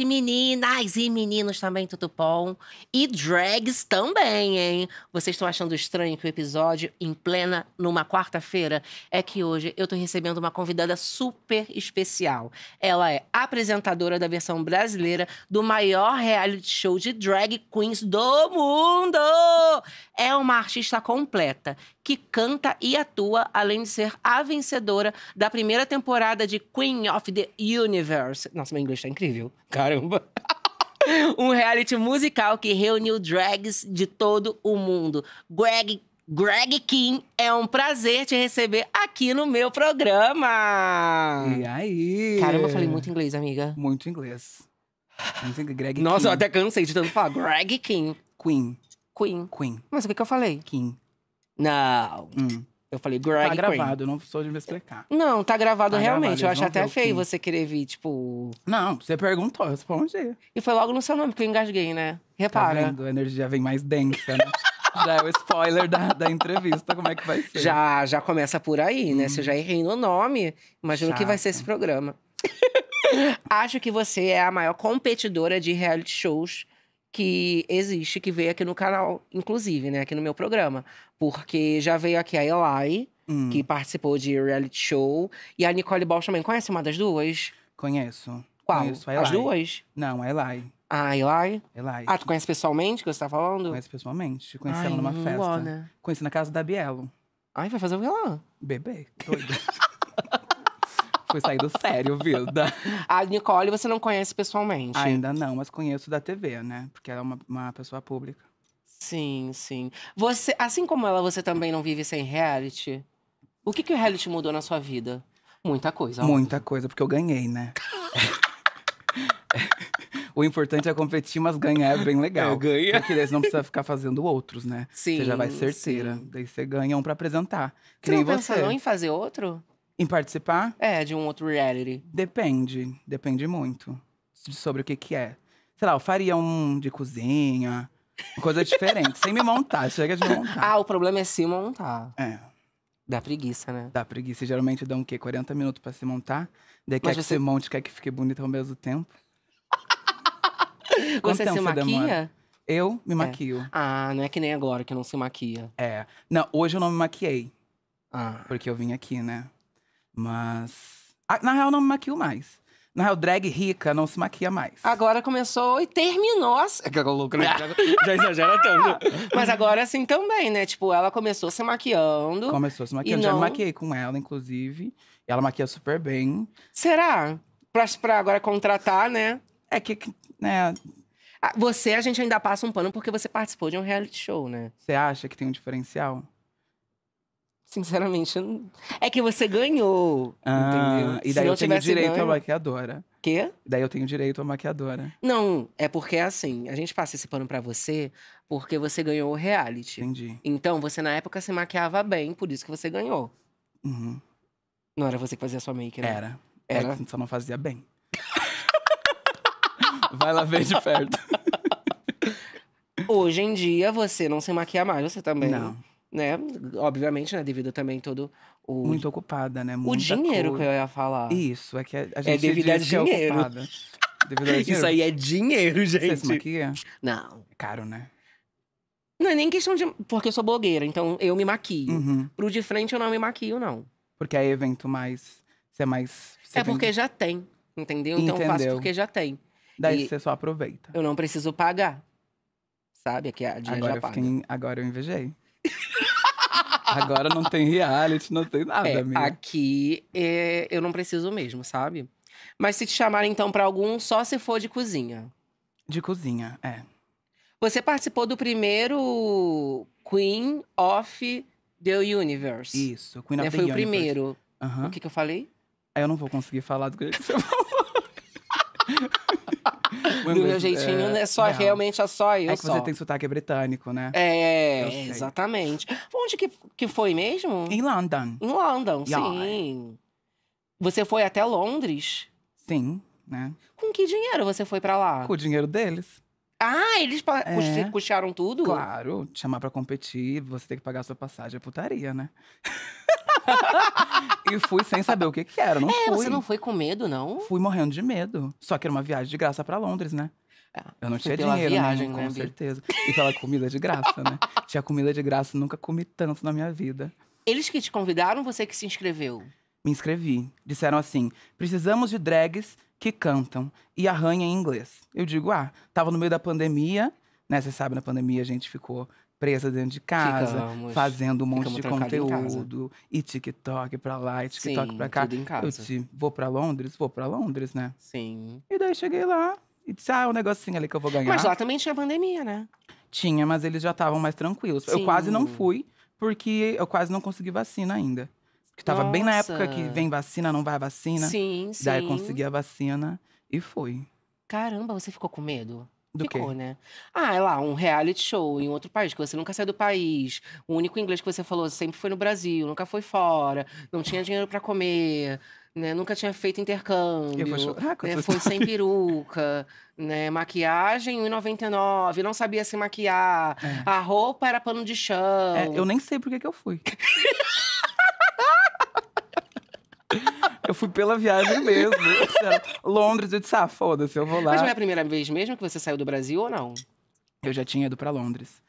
noite, meninas e meninos também, tudo bom? E drags também, hein? Vocês estão achando estranho que o episódio em plena numa quarta-feira é que hoje eu tô recebendo uma convidada super especial. Ela é apresentadora da versão brasileira do maior reality show de drag queens do mundo. É uma artista completa que canta e atua, além de ser a vencedora da primeira temporada de Queen of the Universe. Nossa, meu inglês tá incrível. Caramba! um reality musical que reuniu drags de todo o mundo. Greg Greg Kim, é um prazer te receber aqui no meu programa. E aí? Caramba, eu falei muito inglês, amiga. Muito inglês. Muito inglês. Greg Nossa, King. eu até cansei de tanto falar. Greg Kim. Queen. Queen. Queen. Mas o que, que eu falei? King. Não. Hum. Eu falei drag Tá gravado, queen. eu não sou de me explicar. Não, tá gravado tá realmente. Gravado, eu acho até feio você querer vir, tipo. Não, você perguntou, eu respondi. E foi logo no seu nome que eu engasguei, né? Tá Repara. Tá vendo? A energia vem mais densa, né? já é o spoiler da, da entrevista, como é que vai ser. Já, já começa por aí, né? Hum. Se eu já errei no nome, imagino Chata. que vai ser esse programa. acho que você é a maior competidora de reality shows que existe, que veio aqui no canal, inclusive, né? Aqui no meu programa. Porque já veio aqui a Eli, hum. que participou de reality show. E a Nicole Balch também. Conhece uma das duas? Conheço. Qual? Conheço As duas? Não, a Eli. Ah, Eli? Eli. Ah, tu conhece pessoalmente que você tá falando? Conheço pessoalmente. Conheci Ai, ela numa festa. né? Conheci na casa da Bielo. Ai, vai fazer o que lá? Bebê. Doida. foi saindo sério, vida. A Nicole você não conhece pessoalmente? Ainda não, mas conheço da TV, né? Porque ela é uma, uma pessoa pública. Sim, sim. Você, assim como ela, você também não vive sem reality? O que, que o reality mudou na sua vida? Muita coisa. Óbvio. Muita coisa, porque eu ganhei, né? O importante é competir, mas ganhar é bem legal. É, ganha. Porque daí você não precisa ficar fazendo outros, né? Sim. Você já vai certeira. Sim. Daí você ganha um pra apresentar. você não você. pensou em fazer outro? Em participar? É, de um outro reality. Depende, depende muito sobre o que que é. Sei lá, eu faria um de cozinha, coisa diferente, sem me montar, chega de montar. Ah, o problema é se montar. É. Dá preguiça, né? Dá preguiça. Geralmente dá um quê? 40 minutos pra se montar. Daí Mas quer você... que você monte, quer que fique bonita ao mesmo tempo. Quanto você tempo se maquia? Demora? Eu me é. maquio. Ah, não é que nem agora que não se maquia. É. Não, hoje eu não me maquiei. Ah. Porque eu vim aqui, né? Mas. Ah, na real, não me maquio mais. Na real, drag rica não se maquia mais. Agora começou e terminou. é que louco né Já exagera tanto. Mas agora é assim também, né? Tipo, ela começou se maquiando. Começou se maquiando. Já me maquiei com ela, inclusive. Ela maquia super bem. Será? Pra, pra agora contratar, né? É que, né? Ah, você, a gente ainda passa um pano porque você participou de um reality show, né? Você acha que tem um diferencial? Sinceramente, não... é que você ganhou. Ah, entendeu? E daí eu tenho direito ganho... à maquiadora. Quê? Daí eu tenho direito à maquiadora. Não, é porque é assim, a gente passa esse pano pra você porque você ganhou o reality. Entendi. Então, você na época se maquiava bem, por isso que você ganhou. Uhum. Não era você que fazia sua make, né? Era. É era. É, só não fazia bem. Vai lá ver de perto. Hoje em dia, você não se maquia mais, você também. Não né? Obviamente, né? Devido também todo o. Muito ocupada, né? Muita o dinheiro que eu ia falar. Isso, é que a é gente é devido a é dinheiro. É devido a dinheiro. Isso aí é dinheiro, gente. Você se maquia? Não. É caro, né? Não é nem questão de. Porque eu sou blogueira, então eu me maquio. Uhum. Pro de frente eu não me maquio, não. Porque é evento mais. Você é mais. Você é porque já tem, entendeu? Então entendeu. eu faço porque já tem. Daí e você só aproveita. Eu não preciso pagar. Sabe? É que a dinheiro agora já paga. Fiquei... Agora eu invejei. Agora não tem reality, não tem nada, é, Aqui é, eu não preciso mesmo, sabe? Mas se te chamarem então para algum, só se for de cozinha. De cozinha, é. Você participou do primeiro Queen of the Universe. Isso, Queen of né, the Foi Universe. Foi o primeiro. Uhum. O que, que eu falei? Eu não vou conseguir falar do que você falou. do meu jeitinho, é, é só realmente é só eu. É que só. você tem sotaque britânico, né? É, exatamente. Onde que, que foi mesmo? Em London. Em London, yeah. sim. Você foi até Londres? Sim, né? Com que dinheiro você foi para lá? Com o dinheiro deles. Ah, eles é. custearam tudo? Claro, te chamar pra competir, você tem que pagar a sua passagem, é putaria, né? e fui sem saber o que que era, não é, fui. você não foi com medo, não? Fui morrendo de medo. Só que era uma viagem de graça para Londres, né? Ah, Eu não tinha dinheiro, né, viagem, né? Com né, certeza. E pela comida de graça, né? tinha comida de graça, nunca comi tanto na minha vida. Eles que te convidaram, você que se inscreveu? Me inscrevi. Disseram assim: precisamos de drags que cantam e arranham em inglês. Eu digo, ah, tava no meio da pandemia, né? Você sabe, na pandemia a gente ficou presa dentro de casa, Ficamos. fazendo um monte Ficamos de conteúdo e TikTok pra lá e TikTok Sim, pra cá. Tudo em casa. Eu te vou pra Londres, vou pra Londres, né? Sim. E daí cheguei lá e disse: ah, é um negocinho ali que eu vou ganhar. Mas lá também tinha pandemia, né? Tinha, mas eles já estavam mais tranquilos. Sim. Eu quase não fui, porque eu quase não consegui vacina ainda. Que tava Nossa. bem na época que vem vacina, não vai vacina. Sim, sim. Daí consegui a vacina e fui. Caramba, você ficou com medo? Do Ficou, quê? né? Ah, é lá, um reality show em outro país, que você nunca saiu do país. O único inglês que você falou sempre foi no Brasil, nunca foi fora, não tinha dinheiro para comer, né? Nunca tinha feito intercâmbio. Ah, né? Foi sem peruca, né? Maquiagem 1,99, não sabia se maquiar. É. A roupa era pano de chão. É, eu nem sei por que eu fui. Eu fui pela viagem mesmo. Londres, eu disse, ah, foda-se, eu vou lá. Mas não é a primeira vez mesmo que você saiu do Brasil ou não? Eu já tinha ido para Londres.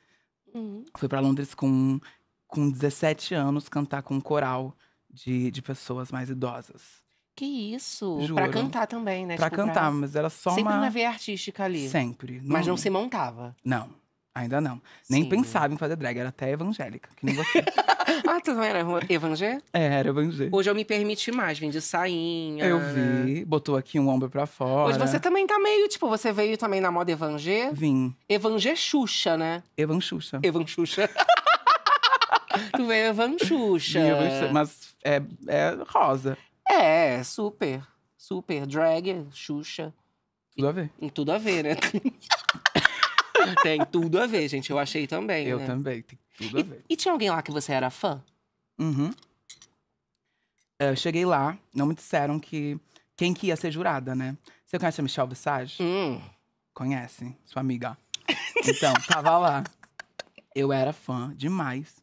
Uhum. Fui para Londres com, com 17 anos cantar com um coral de, de pessoas mais idosas. Que isso! para Pra cantar também, né? Pra tipo, cantar, pra... mas era só Sempre uma... na veia artística ali. Sempre. Mas não se montava. Não. Ainda não. Nem Sim. pensava em fazer drag, era até evangélica, que nem você. ah, tu não era evangé? É, era evangé. Hoje eu me permiti mais, vim de sainha. Eu vi, botou aqui um ombro pra fora. Hoje você também tá meio, tipo, você veio também na moda evangé? Vim. Evangé Xuxa, né? Evan Xuxa. Evan Xuxa. tu veio Evan Xuxa. Evan mas é, é rosa. É, super. Super. Drag, Xuxa. Tudo a ver. E, e tudo a ver, né? Tem tudo a ver, gente. Eu achei também. Eu né? também, tem tudo a e, ver. E tinha alguém lá que você era fã? Uhum. É, eu cheguei lá, não me disseram que quem que ia ser jurada, né? Você conhece a Michelle Visage? Hum. Conhece, sua amiga. Então, tava lá. Eu era fã demais.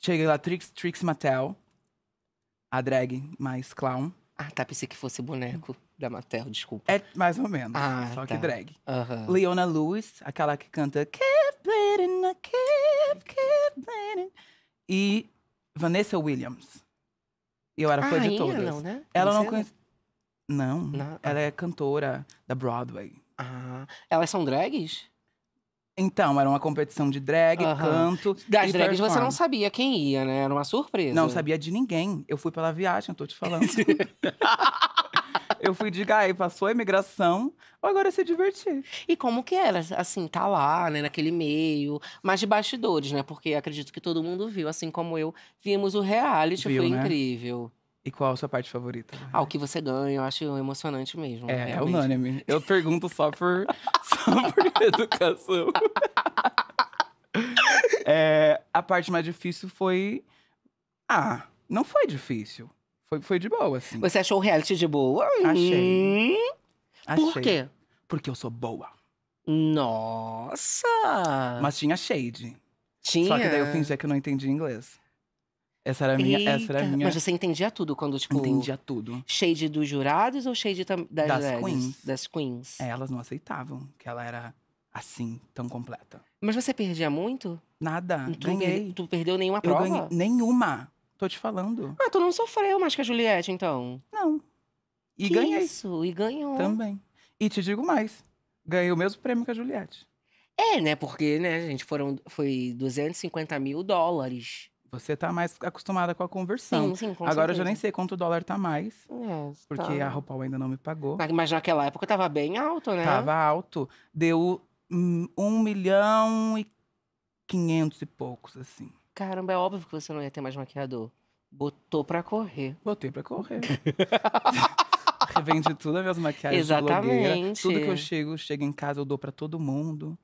Cheguei lá, Trix, Trix Mattel, a drag mais clown. Ah, tá, pensei que fosse boneco. Da Mattel, desculpa. É mais ou menos, ah, só tá. que drag. Leona Lewis, aquela que canta Keep Bleeding, Keep, Keep Bleeding. E Vanessa Williams. Eu era ah, fã de todas. Não, né? Ela não conhece. Não, não, ela é cantora da Broadway. Ah, elas são drags? Então, era uma competição de drag, uhum. canto. Das drags você não sabia quem ia, né? Era uma surpresa. Não sabia de ninguém. Eu fui pela viagem, eu tô te falando. Eu fui de Gaia, passou a imigração, agora é se divertir. E como que era, assim, tá lá, né, naquele meio, mas de bastidores, né? Porque acredito que todo mundo viu, assim como eu, vimos o reality, viu, foi né? incrível. E qual a sua parte favorita? Ah, o que você ganha, eu acho emocionante mesmo. É, realmente. é unânime. Eu pergunto só por, só por educação. é, a parte mais difícil foi. Ah, não foi difícil. Foi, foi de boa, assim. Você achou o reality de boa? Achei. Hum? Por Achei. quê? Porque eu sou boa. Nossa! Mas tinha shade. Tinha. Só que daí eu fingia que eu não entendia inglês. Essa era a minha. Essa era a minha... Mas você entendia tudo quando, tipo. Entendia tudo. Shade dos jurados ou shade das, Das é, queens. Das queens. É, elas não aceitavam que ela era assim, tão completa. Mas você perdia muito? Nada. Tu, ganhei. per- tu perdeu nenhuma Eu prova? ganhei nenhuma. Tô te falando. Ah, tu não sofreu mais que a Juliette, então? Não. E que ganhei. Isso, e ganhou. Também. E te digo mais, ganhei o mesmo prêmio que a Juliette. É, né? Porque, né, gente, foram, foi 250 mil dólares. Você tá mais acostumada com a conversão. Sim, sim, com Agora certeza. eu já nem sei quanto dólar tá mais. É, porque tá. a RuPaul ainda não me pagou. Mas naquela época tava bem alto, né? Tava alto. Deu um milhão e quinhentos e poucos, assim. Caramba, é óbvio que você não ia ter mais maquiador. Botou pra correr. Botei pra correr. Revende tudo as minhas maquiagens. Exatamente. Tudo que eu chego, chego em casa, eu dou pra todo mundo.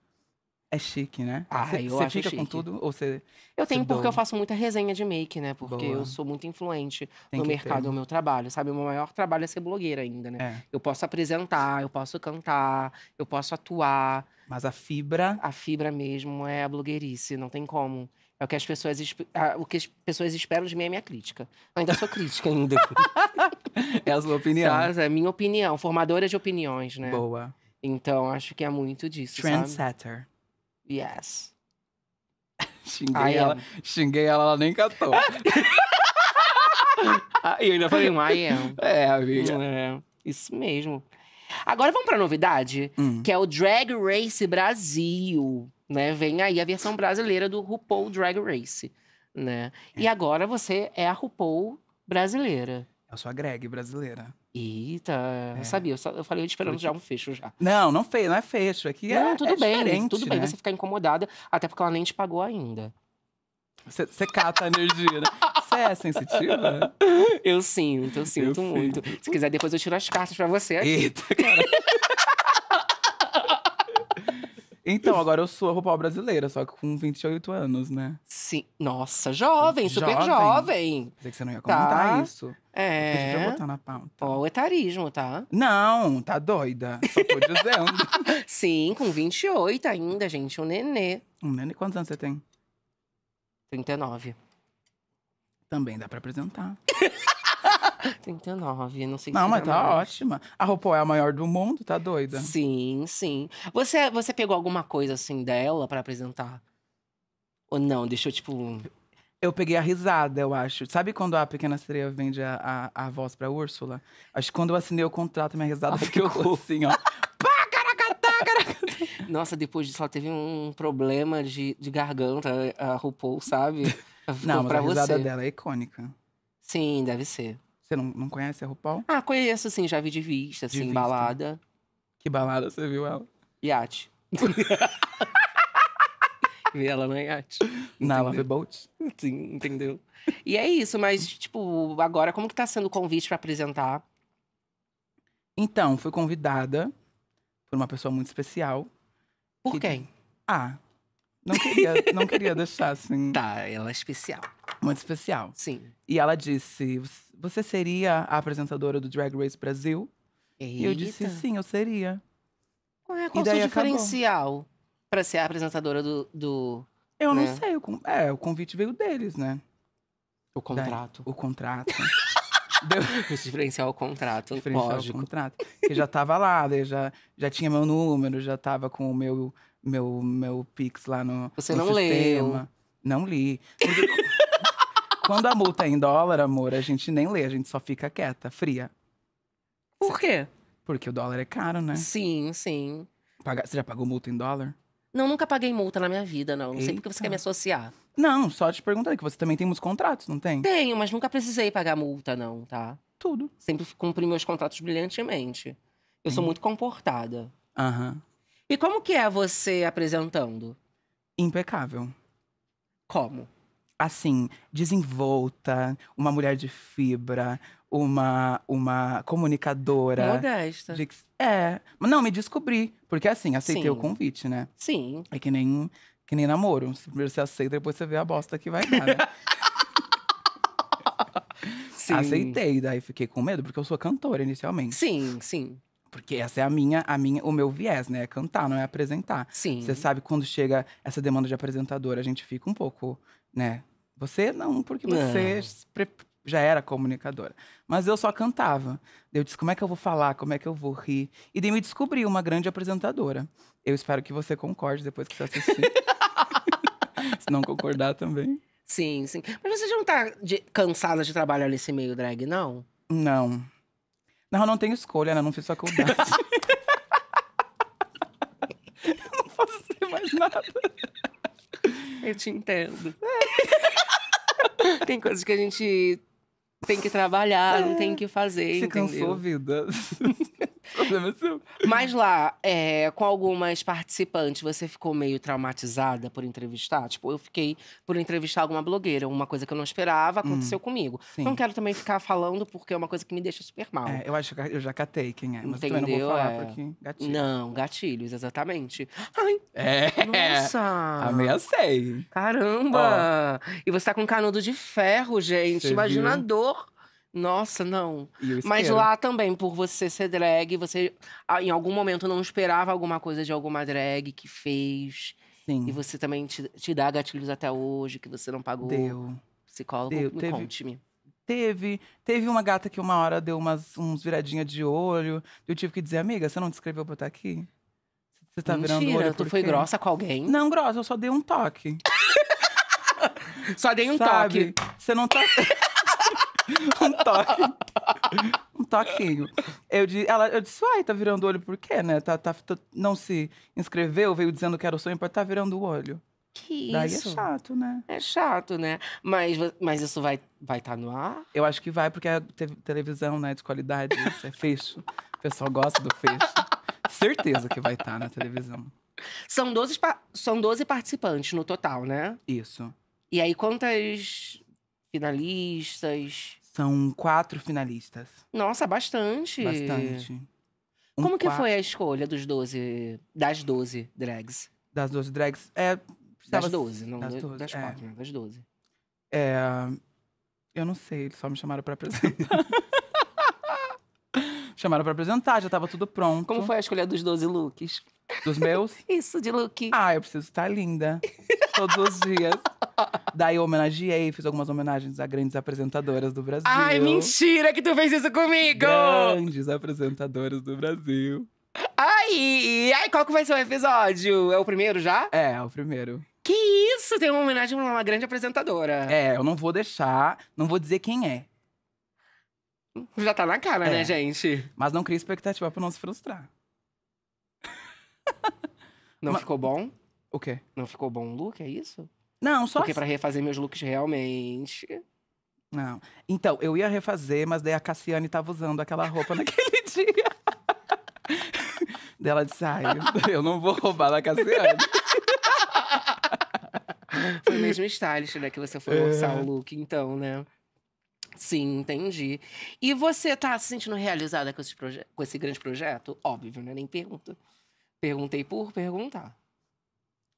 É chique, né? Ah, cê, eu fica chique. com tudo ou você. Eu tenho porque eu faço muita resenha de make, né? Porque Boa. eu sou muito influente Tem no mercado no é meu trabalho, sabe? O meu maior trabalho é ser blogueira ainda, né? É. Eu posso apresentar, eu posso cantar, eu posso atuar. Mas a fibra. A fibra mesmo é a blogueirice, não tem como. É o que as pessoas, ah, o que as pessoas esperam de mim é minha crítica. Eu ainda sou crítica ainda. é a sua opinião. Mas tá, é minha opinião, formadora de opiniões, né? Boa. Então, acho que é muito disso, Trendsetter. Sabe? Yes. xinguei ela, xinguei ela, ela nem catou. Ah, e eu ainda falei um I am. É, amiga. É, isso mesmo. Agora vamos pra novidade, hum. que é o Drag Race Brasil né? Vem aí a versão brasileira do RuPaul Drag Race, né? É. E agora você é a RuPaul brasileira. Eu sou a Greg brasileira. Eita, é. eu sabia, eu, só, eu falei esperando já um fecho já. Não, não feio, não é fecho. Aqui não, é, tudo é bem, tudo né? bem você ficar incomodada, até porque ela nem te pagou ainda. Você cata a energia, né? Você é sensitiva? Eu sinto, eu sinto eu muito. Sinto. Se quiser, depois eu tiro as cartas pra você aqui. Eita, cara. Então, agora eu sou a RuPaul brasileira, só que com 28 anos, né? Sim. Nossa, jovem, super jovem. jovem. Pensei que você não ia tá. comentar tá. isso. É. Pedi eu botar na pauta. Ó, o etarismo, tá? Não, tá doida. Só tô dizendo. Sim, com 28 ainda, gente. Um nenê. Um nenê, quantos anos você tem? 39. Também dá pra apresentar. 39, não sei Não, mas tá mais. ótima. A RuPaul é a maior do mundo, tá doida? Sim, sim. Você, você pegou alguma coisa assim dela para apresentar? Ou não? Deixou tipo. Eu peguei a risada, eu acho. Sabe quando a Pequena Sereia vende a, a, a voz pra Úrsula? Acho que quando eu assinei o contrato, minha risada ficou, assim, ó. Nossa, depois disso ela teve um problema de, de garganta, a RuPaul, sabe? Não, mas a risada você. dela é icônica. Sim, deve ser. Você não, não conhece a RuPaul? Ah, conheço, sim, já vi de vista, assim, vista. balada. Que balada você viu ela? Iate. vi ela na iate. Na Love Boat? Sim, entendeu? E é isso, mas, tipo, agora, como que tá sendo o convite para apresentar? Então, fui convidada por uma pessoa muito especial. Por que... quem? Ah, não queria, não queria deixar assim. Tá, ela é especial muito especial. Sim. E ela disse: Você seria a apresentadora do Drag Race Brasil? Eita. E eu disse: Sim, eu seria. Ué, qual o diferencial para ser a apresentadora do. do eu né? não sei. O, é, o convite veio deles, né? O contrato. Daí, o contrato. Deu... Esse diferencial o contrato, diferencial lógico. contrato. Eu já tava lá, já, já tinha meu número, já tava com o meu, meu, meu Pix lá no Você no não sistema. leu. Não li. Porque, quando a multa é em dólar, amor, a gente nem lê, a gente só fica quieta, fria. Por quê? Porque o dólar é caro, né? Sim, sim. Paga... Você já pagou multa em dólar? Não, nunca paguei multa na minha vida, não. Não Eita. sei porque você quer me associar. Não, só te perguntar que você também tem uns contratos, não tem? Tenho, mas nunca precisei pagar multa, não, tá? Tudo. Sempre cumpri meus contratos brilhantemente. Eu sou uhum. muito comportada. Aham. Uhum. E como que é você apresentando? Impecável. Como? assim, desenvolta, uma mulher de fibra, uma, uma comunicadora. Modesta. De, é. Não, me descobri. Porque assim, aceitei Sim. o convite, né? Sim. É que nem, que nem namoro. Primeiro você aceita, depois você vê a bosta que vai dar, né? Sim. Aceitei, daí fiquei com medo, porque eu sou cantora inicialmente. Sim, sim. Porque essa é a minha, a minha, o meu viés, né? É cantar, não é apresentar. Sim. Você sabe quando chega essa demanda de apresentadora, a gente fica um pouco, né? Você não, porque você já era comunicadora. Mas eu só cantava. Eu disse: como é que eu vou falar? Como é que eu vou rir? E daí me descobri uma grande apresentadora. Eu espero que você concorde depois que você assistir. Se não concordar também. Sim, sim. Mas você já não tá de, cansada de trabalhar nesse meio drag, não? Não. Não, eu não tenho escolha, né? Não fiz faculdade. eu não posso ser mais nada. Eu te entendo. É. tem coisas que a gente tem que trabalhar, é, não tem é. que fazer. Você entendeu? cansou, vida. Problema seu. Mas lá, é, com algumas participantes, você ficou meio traumatizada por entrevistar? Tipo, eu fiquei por entrevistar alguma blogueira, uma coisa que eu não esperava, aconteceu hum, comigo. Sim. Não quero também ficar falando, porque é uma coisa que me deixa super mal. É, eu acho que eu já catei quem é, mas Entendeu? não vou falar, é. porque gatilhos. Não, gatilhos, exatamente. Ai, é. nossa! Ameacei. Caramba! E você tá com canudo de ferro, gente. Você Imagina viu? a dor nossa, não. Mas lá também, por você ser drag, você em algum momento não esperava alguma coisa de alguma drag que fez. Sim. E você também te, te dá gatilhos até hoje, que você não pagou. Deu. Psicólogo, deu. me conte-me. Teve. Teve uma gata que uma hora deu umas, uns viradinhas de olho. Eu tive que dizer, amiga, você não descreveu pra estar aqui? Você tá Mentira, virando olho tu foi grossa com alguém? Não, grossa, eu só dei um toque. só dei um Sabe? toque. Você não tá... um toque. Um toquinho. Eu, ela, eu disse, uai, tá virando olho por quê, né? Tá, tá, tá não se inscreveu, veio dizendo que era o sonho, tá virando o olho. Que Daí é isso? é chato, né? É chato, né? Mas, mas isso vai estar vai tá no ar? Eu acho que vai, porque a televisão, né, de qualidade, isso é fecho. O pessoal gosta do fecho. Certeza que vai estar tá na televisão. São 12, são 12 participantes no total, né? Isso. E aí, quantas finalistas? São quatro finalistas. Nossa, bastante. Bastante. Um Como que foi a escolha dos 12, das 12 drags? Das 12 drags? É, das 12, não das, 12, das 4, é. né? Das 12. É, eu não sei, eles só me chamaram pra apresentar. chamaram pra apresentar, já tava tudo pronto. Como foi a escolha dos 12 looks? Dos meus? Isso, de look. Ah, eu preciso estar linda. Todos os dias. Daí eu homenageei, fiz algumas homenagens a grandes apresentadoras do Brasil. Ai, mentira que tu fez isso comigo! Grandes apresentadoras do Brasil. Ai, ai, qual que vai ser o episódio? É o primeiro já? É, é o primeiro. Que isso! Tem uma homenagem a uma grande apresentadora. É, eu não vou deixar, não vou dizer quem é. Já tá na cara, né, é. né, gente? Mas não cria expectativa pra não se frustrar. Não Mas... ficou bom? O quê? Não ficou bom o look, é isso? Não, só. Porque assim. para refazer meus looks realmente. Não. Então, eu ia refazer, mas daí a Cassiane tava usando aquela roupa naquele dia. Dela disse: ai, eu não vou roubar da Cassiane. Foi o mesmo stylist, né? Que você foi é. o look, então, né? Sim, entendi. E você tá se sentindo realizada com esse, com esse grande projeto? Óbvio, né? Nem pergunta. Perguntei por perguntar.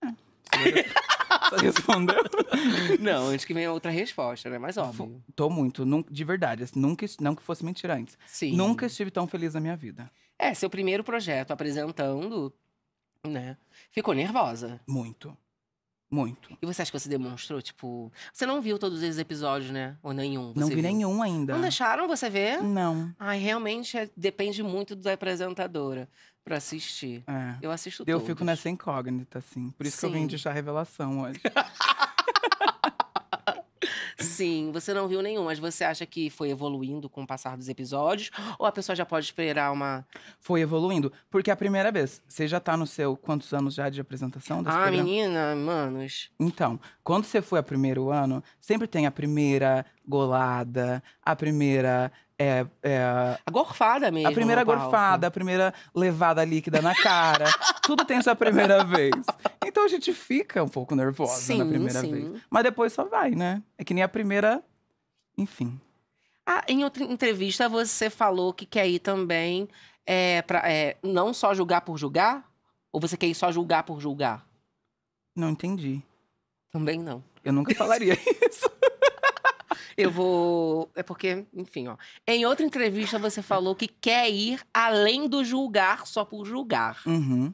Ah. Você respondeu? Não, antes que venha outra resposta, né? Mais óbvio. Tô muito, de verdade. Assim, nunca, não que fosse mentira antes. Sim. Nunca estive tão feliz na minha vida. É, seu primeiro projeto apresentando, né? Ficou nervosa. Muito. Muito. E você acha que você demonstrou, tipo. Você não viu todos esses episódios, né? Ou nenhum? não vi viu? nenhum ainda. Não deixaram você ver? Não. Ai, realmente é- depende muito da apresentadora pra assistir. É. Eu assisto Eu todos. fico nessa incógnita, assim. Por isso que eu vim de chá revelação hoje. Sim, você não viu nenhum, mas você acha que foi evoluindo com o passar dos episódios? Ou a pessoa já pode esperar uma. Foi evoluindo. Porque é a primeira vez, você já tá no seu quantos anos já de apresentação desse Ah, programa? menina, manos. Então, quando você foi a primeiro ano, sempre tem a primeira golada, a primeira é, é, A gorfada mesmo. A primeira gorfada, a primeira levada líquida na cara. tudo tem essa primeira vez. Então a gente fica um pouco nervosa sim, na primeira sim. vez. Mas depois só vai, né? É que nem a primeira. Enfim. Ah, em outra entrevista você falou que quer ir também é, pra, é, não só julgar por julgar? Ou você quer ir só julgar por julgar? Não entendi. Também não. Eu nunca falaria isso. Eu vou. É porque, enfim, ó. Em outra entrevista, você falou que quer ir além do julgar só por julgar. Uhum.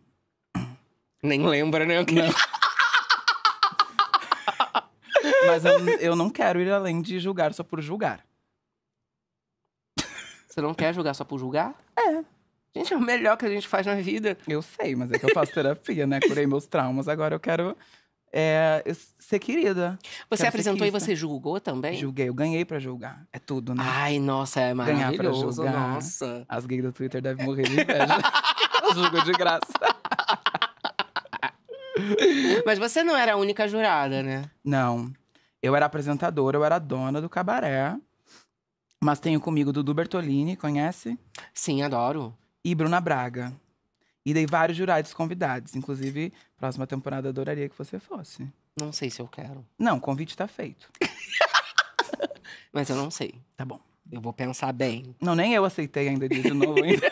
Nem lembra, né? Não. Mas eu, eu não quero ir além de julgar só por julgar. Você não quer julgar só por julgar? É. Gente, é o melhor que a gente faz na vida. Eu sei, mas é que eu faço terapia, né? Curei meus traumas, agora eu quero é, ser querida. Você Quero apresentou e você julgou também? Julguei, eu ganhei pra julgar. É tudo, né? Ai, nossa, é maravilhoso. Ganhar pra julgar. Nossa. As gays do Twitter devem morrer de inveja. eu julgo de graça. Mas você não era a única jurada, né? Não. Eu era apresentadora, eu era dona do cabaré. Mas tenho comigo Dudu Bertolini, conhece? Sim, adoro. E Bruna Braga. E dei vários jurados convidados. Inclusive, próxima temporada adoraria que você fosse. Não sei se eu quero. Não, o convite tá feito. Mas eu não sei. Tá bom. Eu vou pensar bem. Não, nem eu aceitei ainda de novo. Ainda.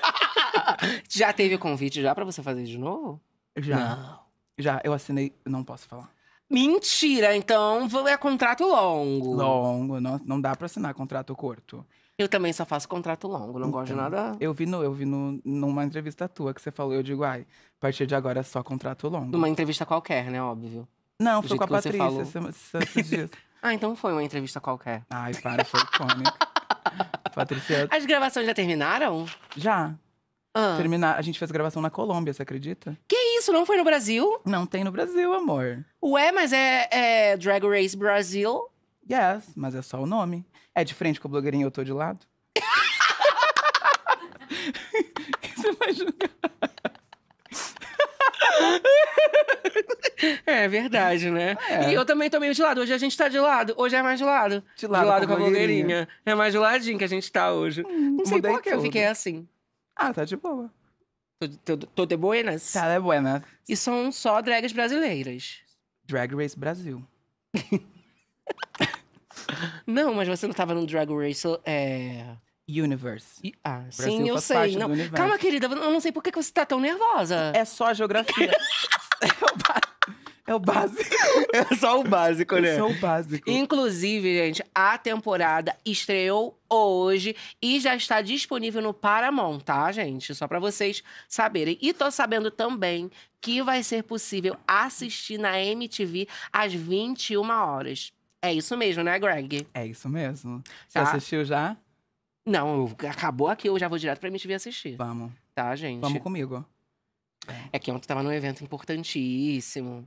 já teve convite já para você fazer de novo? Já. Não. Já, eu assinei, não posso falar. Mentira, então é contrato longo. Longo, não, não dá para assinar contrato curto. Eu também só faço contrato longo, não então, gosto de então, nada. Eu vi, no, eu vi no, numa entrevista tua que você falou, eu digo, ai, a partir de agora é só contrato longo. Numa entrevista qualquer, né? Óbvio. Não, foi com a Patrícia esses dias. ah, então foi uma entrevista qualquer. Ai, para, foi icônica. Patrícia. As gravações já terminaram? Já. Ah. Terminar, a gente fez gravação na Colômbia, você acredita? Que isso? Não foi no Brasil? Não tem no Brasil, amor. Ué, mas é, é Drag Race Brasil Yes, mas é só o nome. É de frente com o blogueirinho, eu tô de lado. que você vai julgar? É verdade, né? É. E eu também tô meio de lado. Hoje a gente tá de lado. Hoje é mais de lado. De lado, de lado com, a blogueirinha. É mais de ladinho que a gente tá hoje. Hum, não sei por que eu fiquei assim. Ah, tá de boa. Tô, tô de buenas? Tá de buenas. E são só drags brasileiras. Drag Race Brasil. Não, mas você não tava no Drag Race. É... Universe. E, ah, Brasil sim, eu sei. Não. Calma, querida, eu não sei por que você tá tão nervosa. É só a geografia. É, é o básico. É só o básico, é né? É só o básico. Inclusive, gente, a temporada estreou hoje e já está disponível no Paramount, tá, gente? Só para vocês saberem. E tô sabendo também que vai ser possível assistir na MTV às 21 horas. É isso mesmo, né, Greg? É isso mesmo. Você tá. assistiu já? Não, acabou aqui, eu já vou direto pra MTV assistir. Vamos. Tá, gente? Vamos comigo. É que ontem tava num evento importantíssimo.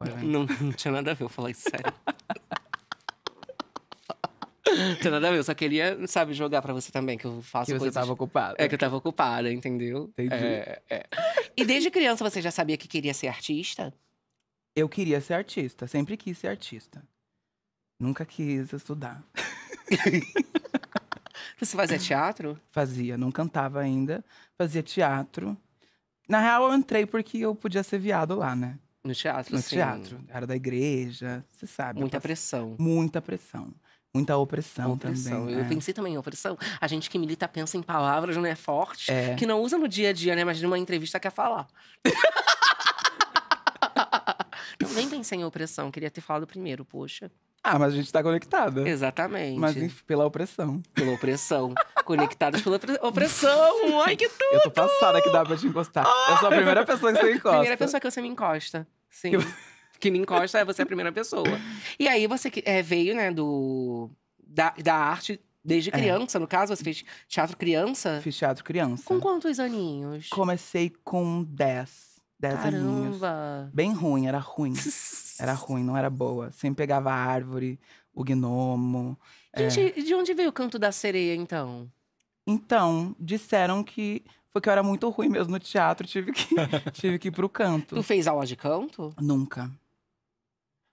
É? Não, não, tinha nada a ver, eu falar sério. não tinha nada a ver, eu só queria, sabe, jogar pra você também, que eu faço coisas... Que você tava ocupada. É, que eu tava ocupada, entendeu? Entendi. É, é. E desde criança você já sabia que queria ser artista? eu queria ser artista, sempre quis ser artista. Nunca quis estudar. Você fazia teatro? Fazia, não cantava ainda, fazia teatro. Na real, eu entrei porque eu podia ser viado lá, né? No teatro, No sim. teatro. Era da igreja, você sabe. Muita pressão. Muita pressão. Muita opressão, opressão. também. Eu pensei é. também em opressão. A gente que milita pensa em palavras, não né, é forte, que não usa no dia a dia, né? Mas numa entrevista quer falar. Eu nem pensei em opressão, queria ter falado primeiro, poxa. Ah, mas a gente tá conectada. Exatamente. Mas pela opressão. Pela opressão. Conectadas pela opressão. Ai, que tudo! Eu tô passada que dá pra te encostar. Ah! Eu sou a primeira pessoa que você encosta. Primeira pessoa que você me encosta. Sim. Que me encosta é você a primeira pessoa. E aí você é, veio, né, do. Da, da arte Desde é. criança, é. no caso, você fez teatro criança? Fiz teatro criança. Com quantos aninhos? Comecei com 10. 10 aninhos. Bem ruim, era ruim. Era ruim, não era boa. Sempre pegava a árvore, o gnomo. É. Gente, é... de onde veio o canto da sereia, então? Então, disseram que foi que eu era muito ruim mesmo no teatro, tive que, tive que ir pro canto. Tu fez aula de canto? Nunca.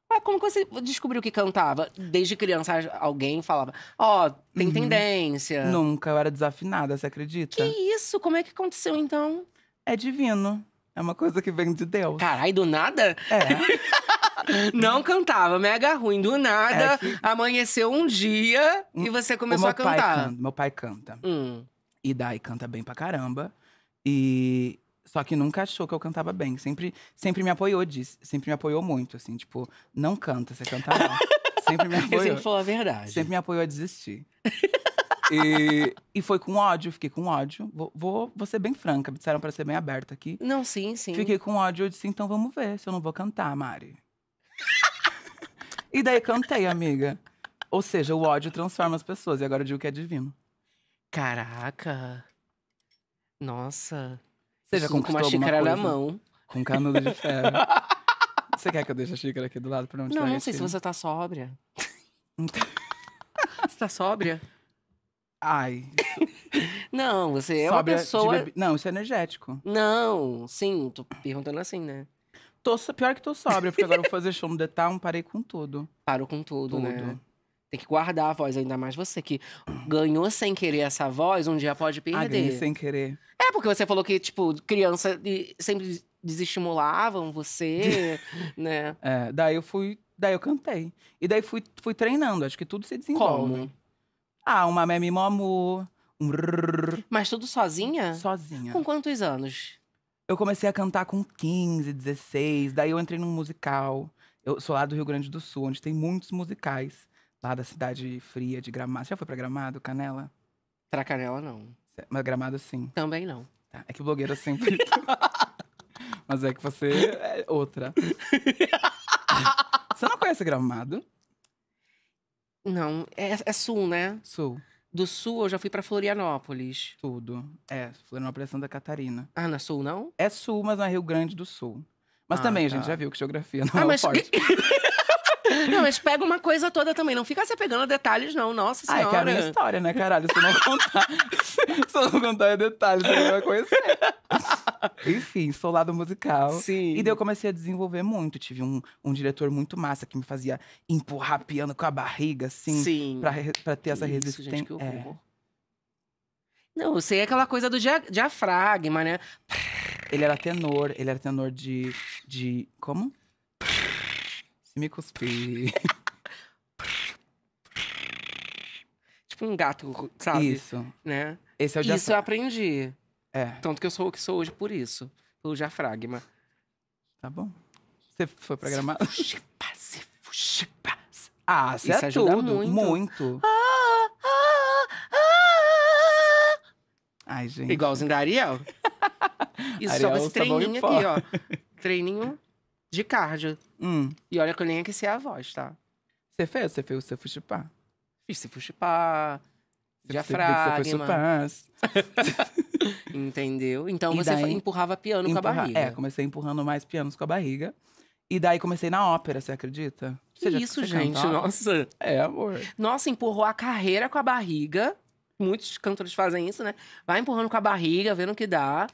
Mas como que você descobriu que cantava? Desde criança, alguém falava, ó, oh, tem uhum. tendência. Nunca, eu era desafinada, você acredita? Que isso? Como é que aconteceu, então? É divino. É uma coisa que vem de Deus. Caralho, do nada? É. não cantava, mega ruim. Do nada, é que... amanheceu um dia um, e você começou a cantar. Canta, meu pai canta. Hum. E daí canta bem pra caramba. E. Só que nunca achou que eu cantava bem. Sempre, sempre me apoiou disso. Sempre me apoiou muito, assim, tipo, não canta, você canta mal. sempre me apoiou. Ele sempre falou a verdade. Sempre me apoiou a desistir. E, e foi com ódio, fiquei com ódio. Vou, vou, vou ser bem franca, me disseram pra ser bem aberta aqui. Não, sim, sim. Fiquei com ódio, eu disse, então vamos ver se eu não vou cantar, Mari. e daí cantei, amiga. Ou seja, o ódio transforma as pessoas, e agora eu digo que é divino. Caraca. Nossa. Você já conquistou com uma xícara na mão. Com canudo de ferro. você quer que eu deixe a xícara aqui do lado pra não te Não, não sei se você tá sóbria. Então você tá sóbria? Ai. não, você é Sobre uma pessoa. Bebe... Não, isso é energético. Não, sim, tô perguntando assim, né? Tô, pior que tô sóbria, porque agora eu vou fazer show no detalhe, parei com tudo. Parou com tudo, né? tudo. né? Tem que guardar a voz, ainda mais você que ganhou sem querer essa voz, um dia pode ah, perder. Ah, sem querer. É, porque você falou que, tipo, criança sempre desestimulavam você, né? É, daí eu fui, daí eu cantei. E daí fui, fui treinando, acho que tudo se desenvolve. Como? Ah, uma meme momu. Um rrr. Mas tudo sozinha? Sozinha. Com quantos anos? Eu comecei a cantar com 15, 16. Daí eu entrei num musical. Eu sou lá do Rio Grande do Sul, onde tem muitos musicais. Lá da cidade fria de Gramado. Você já foi pra Gramado, Canela? Pra Canela, não. Mas Gramado, sim. Também não. Tá. É que blogueira sempre... Mas é que você é outra. você não conhece Gramado? Não, é, é sul, né? Sul. Do sul eu já fui para Florianópolis. Tudo. É, Florianópolis é Santa Catarina. Ah, na é sul não? É sul, mas na é Rio Grande do Sul. Mas ah, também, tá. a gente tá. já viu que geografia não ah, é mas... forte. Não, mas pega uma coisa toda também. Não fica se apegando detalhes, não. Nossa senhora. Ah, é que é a minha história, né, caralho? Se eu não contar. se eu não contar é detalhes, você não vai conhecer. Enfim, sou lado musical. Sim. E daí eu comecei a desenvolver muito. Tive um, um diretor muito massa que me fazia empurrar piano com a barriga, assim. Sim. Pra, pra ter essa resistência. É. Não, eu sei aquela coisa do dia, diafragma, né? Ele era tenor, ele era tenor de. de como? Se me cuspir. tipo um gato, sabe? Isso. Né? Esse é o Isso eu aprendi. É. Tanto que eu sou o que sou hoje por isso, pelo diafragma. Tá bom. Você foi programado? ah, você é ajuda tudo, muito. muito. Ah, ah, ah, Ai, gente. Igualzinho da Ariel. Isso, Ariel, só esse treininho aqui, ó. Treininho de cardio. Hum. E olha que eu nem aqueci a voz, tá? Você fez? Você fez o seu fuxipá? Fiz se fuxipá, Diafragma. Você Entendeu? Então e você daí, empurrava piano empurra, com a barriga. É, comecei empurrando mais pianos com a barriga. E daí comecei na ópera, você acredita? Que isso, gente, nossa. É, amor. Nossa, empurrou a carreira com a barriga. Muitos cantores fazem isso, né? Vai empurrando com a barriga, vendo o que dá.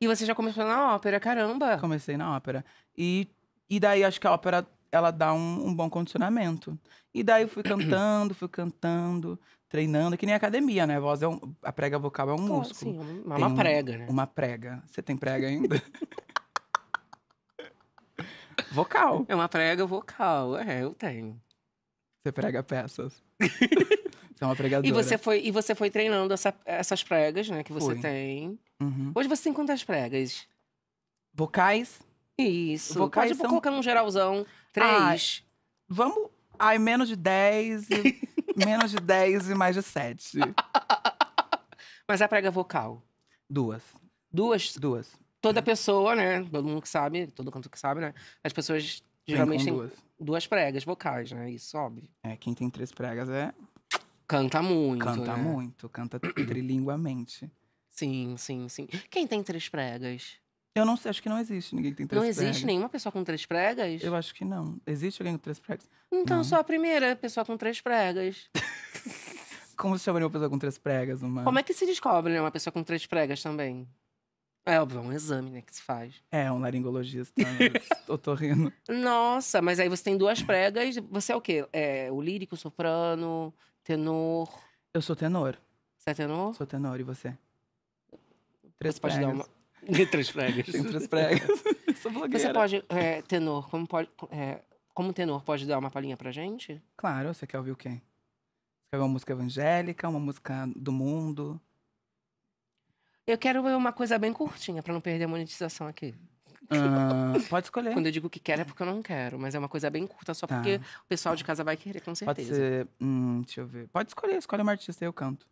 E você já começou na ópera, caramba. Comecei na ópera. E, e daí acho que a ópera ela dá um, um bom condicionamento. E daí fui cantando, fui cantando treinando, que nem academia, né? A voz é um, a prega vocal é um claro, músculo. Sim, uma, uma prega, né? Uma prega. Você tem prega ainda? vocal. É uma prega vocal. É, eu tenho. Você prega peças. você é uma pregadora. E você foi, e você foi treinando essa, essas pregas, né, que você Fui. tem. Uhum. Hoje você tem quantas pregas? Vocais? Isso. Vocais Pode são... colocar num geralzão. Ah, Três. Ai, vamos. Ai, menos de dez. menos de 10 e mais de 7. Mas é a prega vocal? Duas. Duas? Duas. Toda pessoa, né? Todo mundo que sabe, todo canto que sabe, né? As pessoas geralmente têm duas. duas. pregas vocais, né? Isso, óbvio. É, quem tem três pregas é. Canta muito. Canta né? muito, canta trilinguamente. Sim, sim, sim. Quem tem três pregas? Eu não sei, acho que não existe ninguém que tem três pregas. Não existe nenhuma pessoa com três pregas? Eu acho que não. Existe alguém com três pregas? Então, não. sou a primeira pessoa com três pregas. Como se chamaria uma pessoa com três pregas? Uma... Como é que se descobre né, uma pessoa com três pregas também? É óbvio, é um exame, né, que se faz. É, um laringologista, né? rindo. Nossa, mas aí você tem duas pregas. Você é o quê? É o lírico, soprano, tenor? Eu sou tenor. Você é tenor? Sou tenor, e você? Três você pregas. Pode dar uma... Entre as pregas. Entre as pregas. Sou blogueira. Você pode, é, tenor, como, pode, é, como tenor, pode dar uma palhinha pra gente? Claro, você quer ouvir o quê? Você quer ouvir uma música evangélica, uma música do mundo? Eu quero uma coisa bem curtinha, pra não perder a monetização aqui. Ah, pode escolher. Quando eu digo que quero é porque eu não quero, mas é uma coisa bem curta, só tá. porque o pessoal de casa vai querer, com certeza. Pode ser. Hum, deixa eu ver. Pode escolher, escolhe uma artista e eu canto.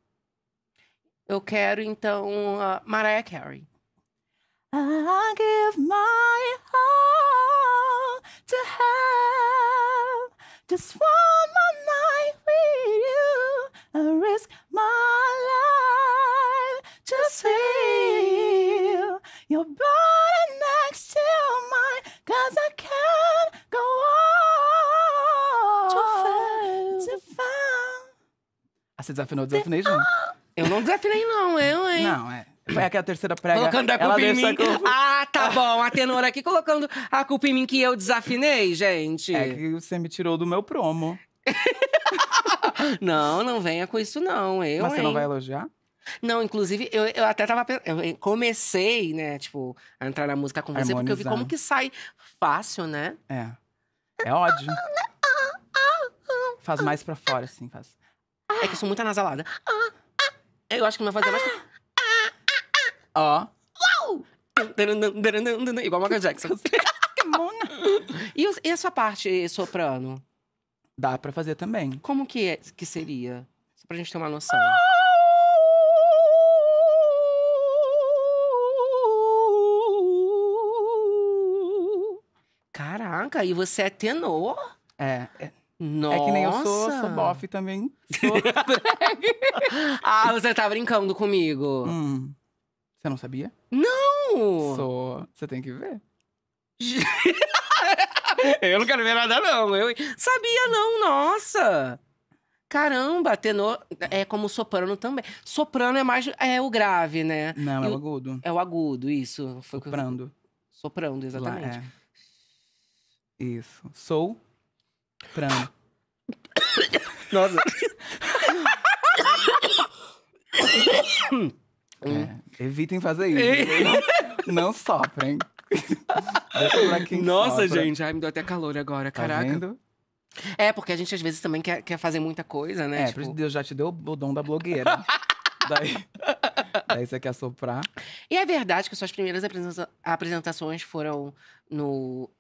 Eu quero, então, a Mariah Carey. I give my all to have just one more night with you. I risk my life to see you. Your body next to mine, cause I can't go on too fast. Ah, você desafinou, desafinei junto. Eu não desafinei, não, eu, hein? Não, é. Foi aquela terceira prega. Colocando a culpa em mim. Culpa... Ah, tá bom. A tenor aqui colocando a culpa em mim que eu desafinei, gente. É que você me tirou do meu promo. não, não venha com isso, não. Eu, Mas você hein? não vai elogiar? Não, inclusive, eu, eu até tava eu comecei, né, tipo, a entrar na música com você, Harmonizar. porque eu vi como que sai fácil, né? É. É ódio. faz mais pra fora, assim, faz. É que eu sou muito anasalada. Eu acho que não vai fazer mais ó. Uau! Igual Michael Jackson. que mona! E, e a sua parte soprano? Dá pra fazer também. Como que, é, que seria? Só pra gente ter uma noção. Caraca, e você é tenor? É. é. Nossa. É que nem eu sou, sou bofe também. Sou ah, você tá brincando comigo. Hum. Você não sabia? Não! Sou... Você tem que ver. eu não quero ver nada, não. Eu... Sabia, não, nossa! Caramba, tenor é como soprano também. Soprano é mais é o grave, né? Não, e é o agudo. É o agudo, isso. Foi Soprando. Eu... Soprando, exatamente. Lá, é. Isso. Sou. Prano. Nossa. É, evitem fazer isso. não soprem. Nossa, sopra. gente, ai, me deu até calor agora, tá caraca. Vendo? É, porque a gente às vezes também quer, quer fazer muita coisa, né? É, tipo... por Deus já te deu o dom da blogueira. daí, daí você quer soprar. E é verdade que suas primeiras apresentações foram no,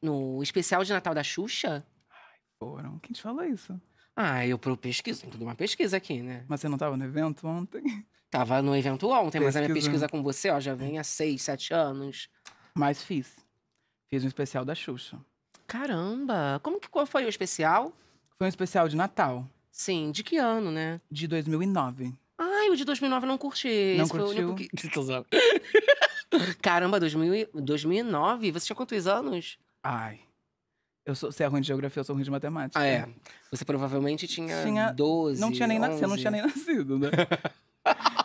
no especial de Natal da Xuxa? Ai, foram. Quem te falou isso? Ah, eu pesquiso, tem tudo uma pesquisa aqui, né? Mas você não tava no evento ontem? Tava no evento ontem, mas a minha pesquisa com você, ó, já vem há seis, sete anos. Mas fiz. Fiz um especial da Xuxa. Caramba! Como que qual foi o especial? Foi um especial de Natal. Sim, de que ano, né? De 2009. Ai, o de 2009 eu não curti. Não Esse curtiu? Foi o que... Caramba, 2000, 2009? Você tinha quantos anos? Ai, eu sou, você é ruim de geografia, eu sou ruim de matemática. Ah, é. Você provavelmente tinha, tinha 12, não tinha nem 11. Nascido, não tinha nem nascido, né?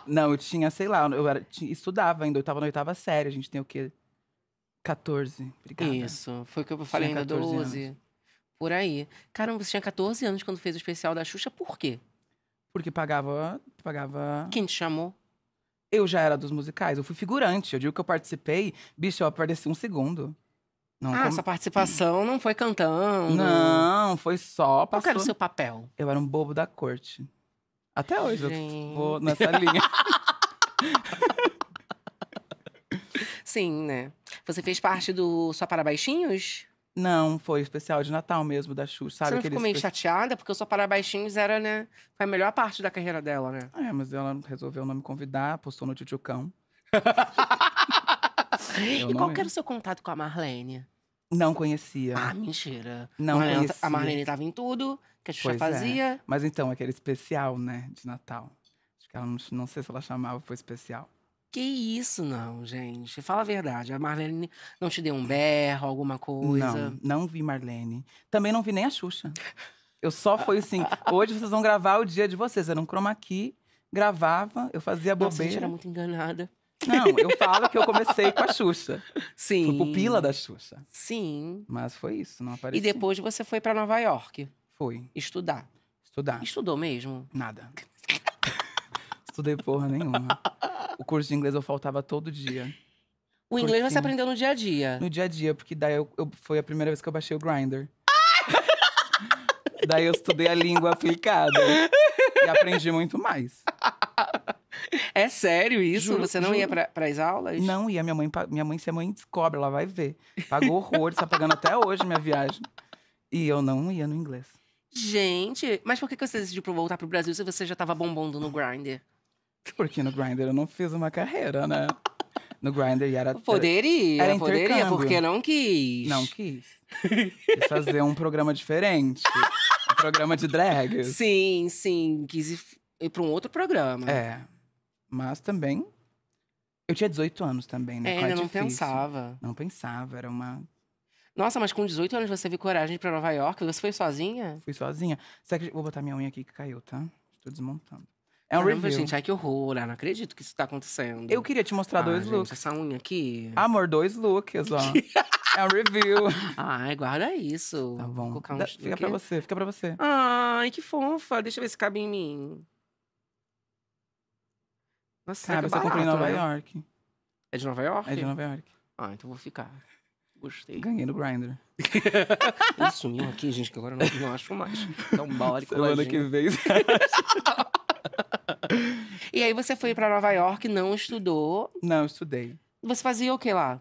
Não, eu tinha, sei lá, eu era, tinha, estudava ainda, eu tava na oitava série, a gente tem o quê? 14, obrigada. Isso, foi o que eu falei tinha ainda, 12. Anos. Por aí. Caramba, você tinha 14 anos quando fez o especial da Xuxa, por quê? Porque pagava, pagava... Quem te chamou? Eu já era dos musicais, eu fui figurante, eu digo que eu participei, bicho, eu apareci um segundo. Não, ah, como... essa participação não foi cantando. Não, foi só. Passou... Qual era o seu papel? Eu era um bobo da corte. Até hoje Gente. eu vou nessa linha. Sim, né? Você fez parte do Só Para Baixinhos? Não, foi especial de Natal mesmo da Xuxa, sabe? Você não ficou meio chateada? Porque o Só Para Baixinhos era, né? Foi a melhor parte da carreira dela, né? É, mas ela resolveu não me convidar, postou no Tchutchucão. e qual era o seu contato com a Marlene? Não conhecia. Ah, mentira. Não Marlene, tá- conhecia. A Marlene estava em tudo que a Xuxa pois é. fazia. É. Mas então, aquele é especial, né, de Natal. Acho que ela não, não sei se ela chamava, foi especial. Que isso, não, gente. Fala a verdade. A Marlene não te deu um berro, alguma coisa? Não, não vi Marlene. Também não vi nem a Xuxa. Eu só fui assim, hoje vocês vão gravar o dia de vocês. Era um chroma key, gravava, eu fazia bobeira. Nossa, a gente era muito enganada. Não, eu falo que eu comecei com a Xuxa. Sim. Fui pupila da Xuxa. Sim. Mas foi isso, não apareceu. E depois você foi para Nova York. Foi. Estudar. Estudar. Estudou mesmo? Nada. Estudei porra nenhuma. O curso de inglês eu faltava todo dia. O inglês porque... você aprendeu no dia a dia? No dia a dia, porque daí eu, eu foi a primeira vez que eu baixei o Grindr. daí eu estudei a língua aplicada. e aprendi muito mais. É sério isso? Juro, você não juro. ia para as aulas? Não ia. Minha mãe, minha mãe, se a mãe descobre, ela vai ver. Pagou horror, está pagando até hoje minha viagem. E eu não ia no inglês. Gente, mas por que você decidiu voltar pro Brasil se você já tava bombando no Grindr? Porque no Grindr eu não fiz uma carreira, né? No Grindr era. Poderia, era poderia, porque não quis. Não quis. quis fazer um programa diferente. um programa de drag. Sim, sim. Quis ir, para pra um outro programa. É. Mas também. Eu tinha 18 anos também, né? É, então é ainda não pensava. Não pensava, era uma nossa, mas com 18 anos você viu coragem para Nova York? Você foi sozinha? Fui sozinha. Será que... Vou botar minha unha aqui que caiu, tá? Estou desmontando. É um Caramba, review. gente, ai que horror, eu ah, não acredito que isso tá acontecendo. Eu queria te mostrar ah, dois gente, looks. Essa unha aqui. Amor, dois looks, ó. é um review. Ai, guarda isso. Tá bom. Um... Da... Fica pra você, fica pra você. Ai, que fofa. Deixa eu ver se cabe em mim. Nossa, Cara, é você comprou em Nova né? York. É de Nova York? É de Nova York. Ah, então vou ficar. Gostei. Ganhei no Grindr. Ele sumiu aqui, gente, que agora não, não acho mais. Então, bala de Semana que vem. e aí você foi para Nova York, não estudou. Não, estudei. Você fazia o que lá?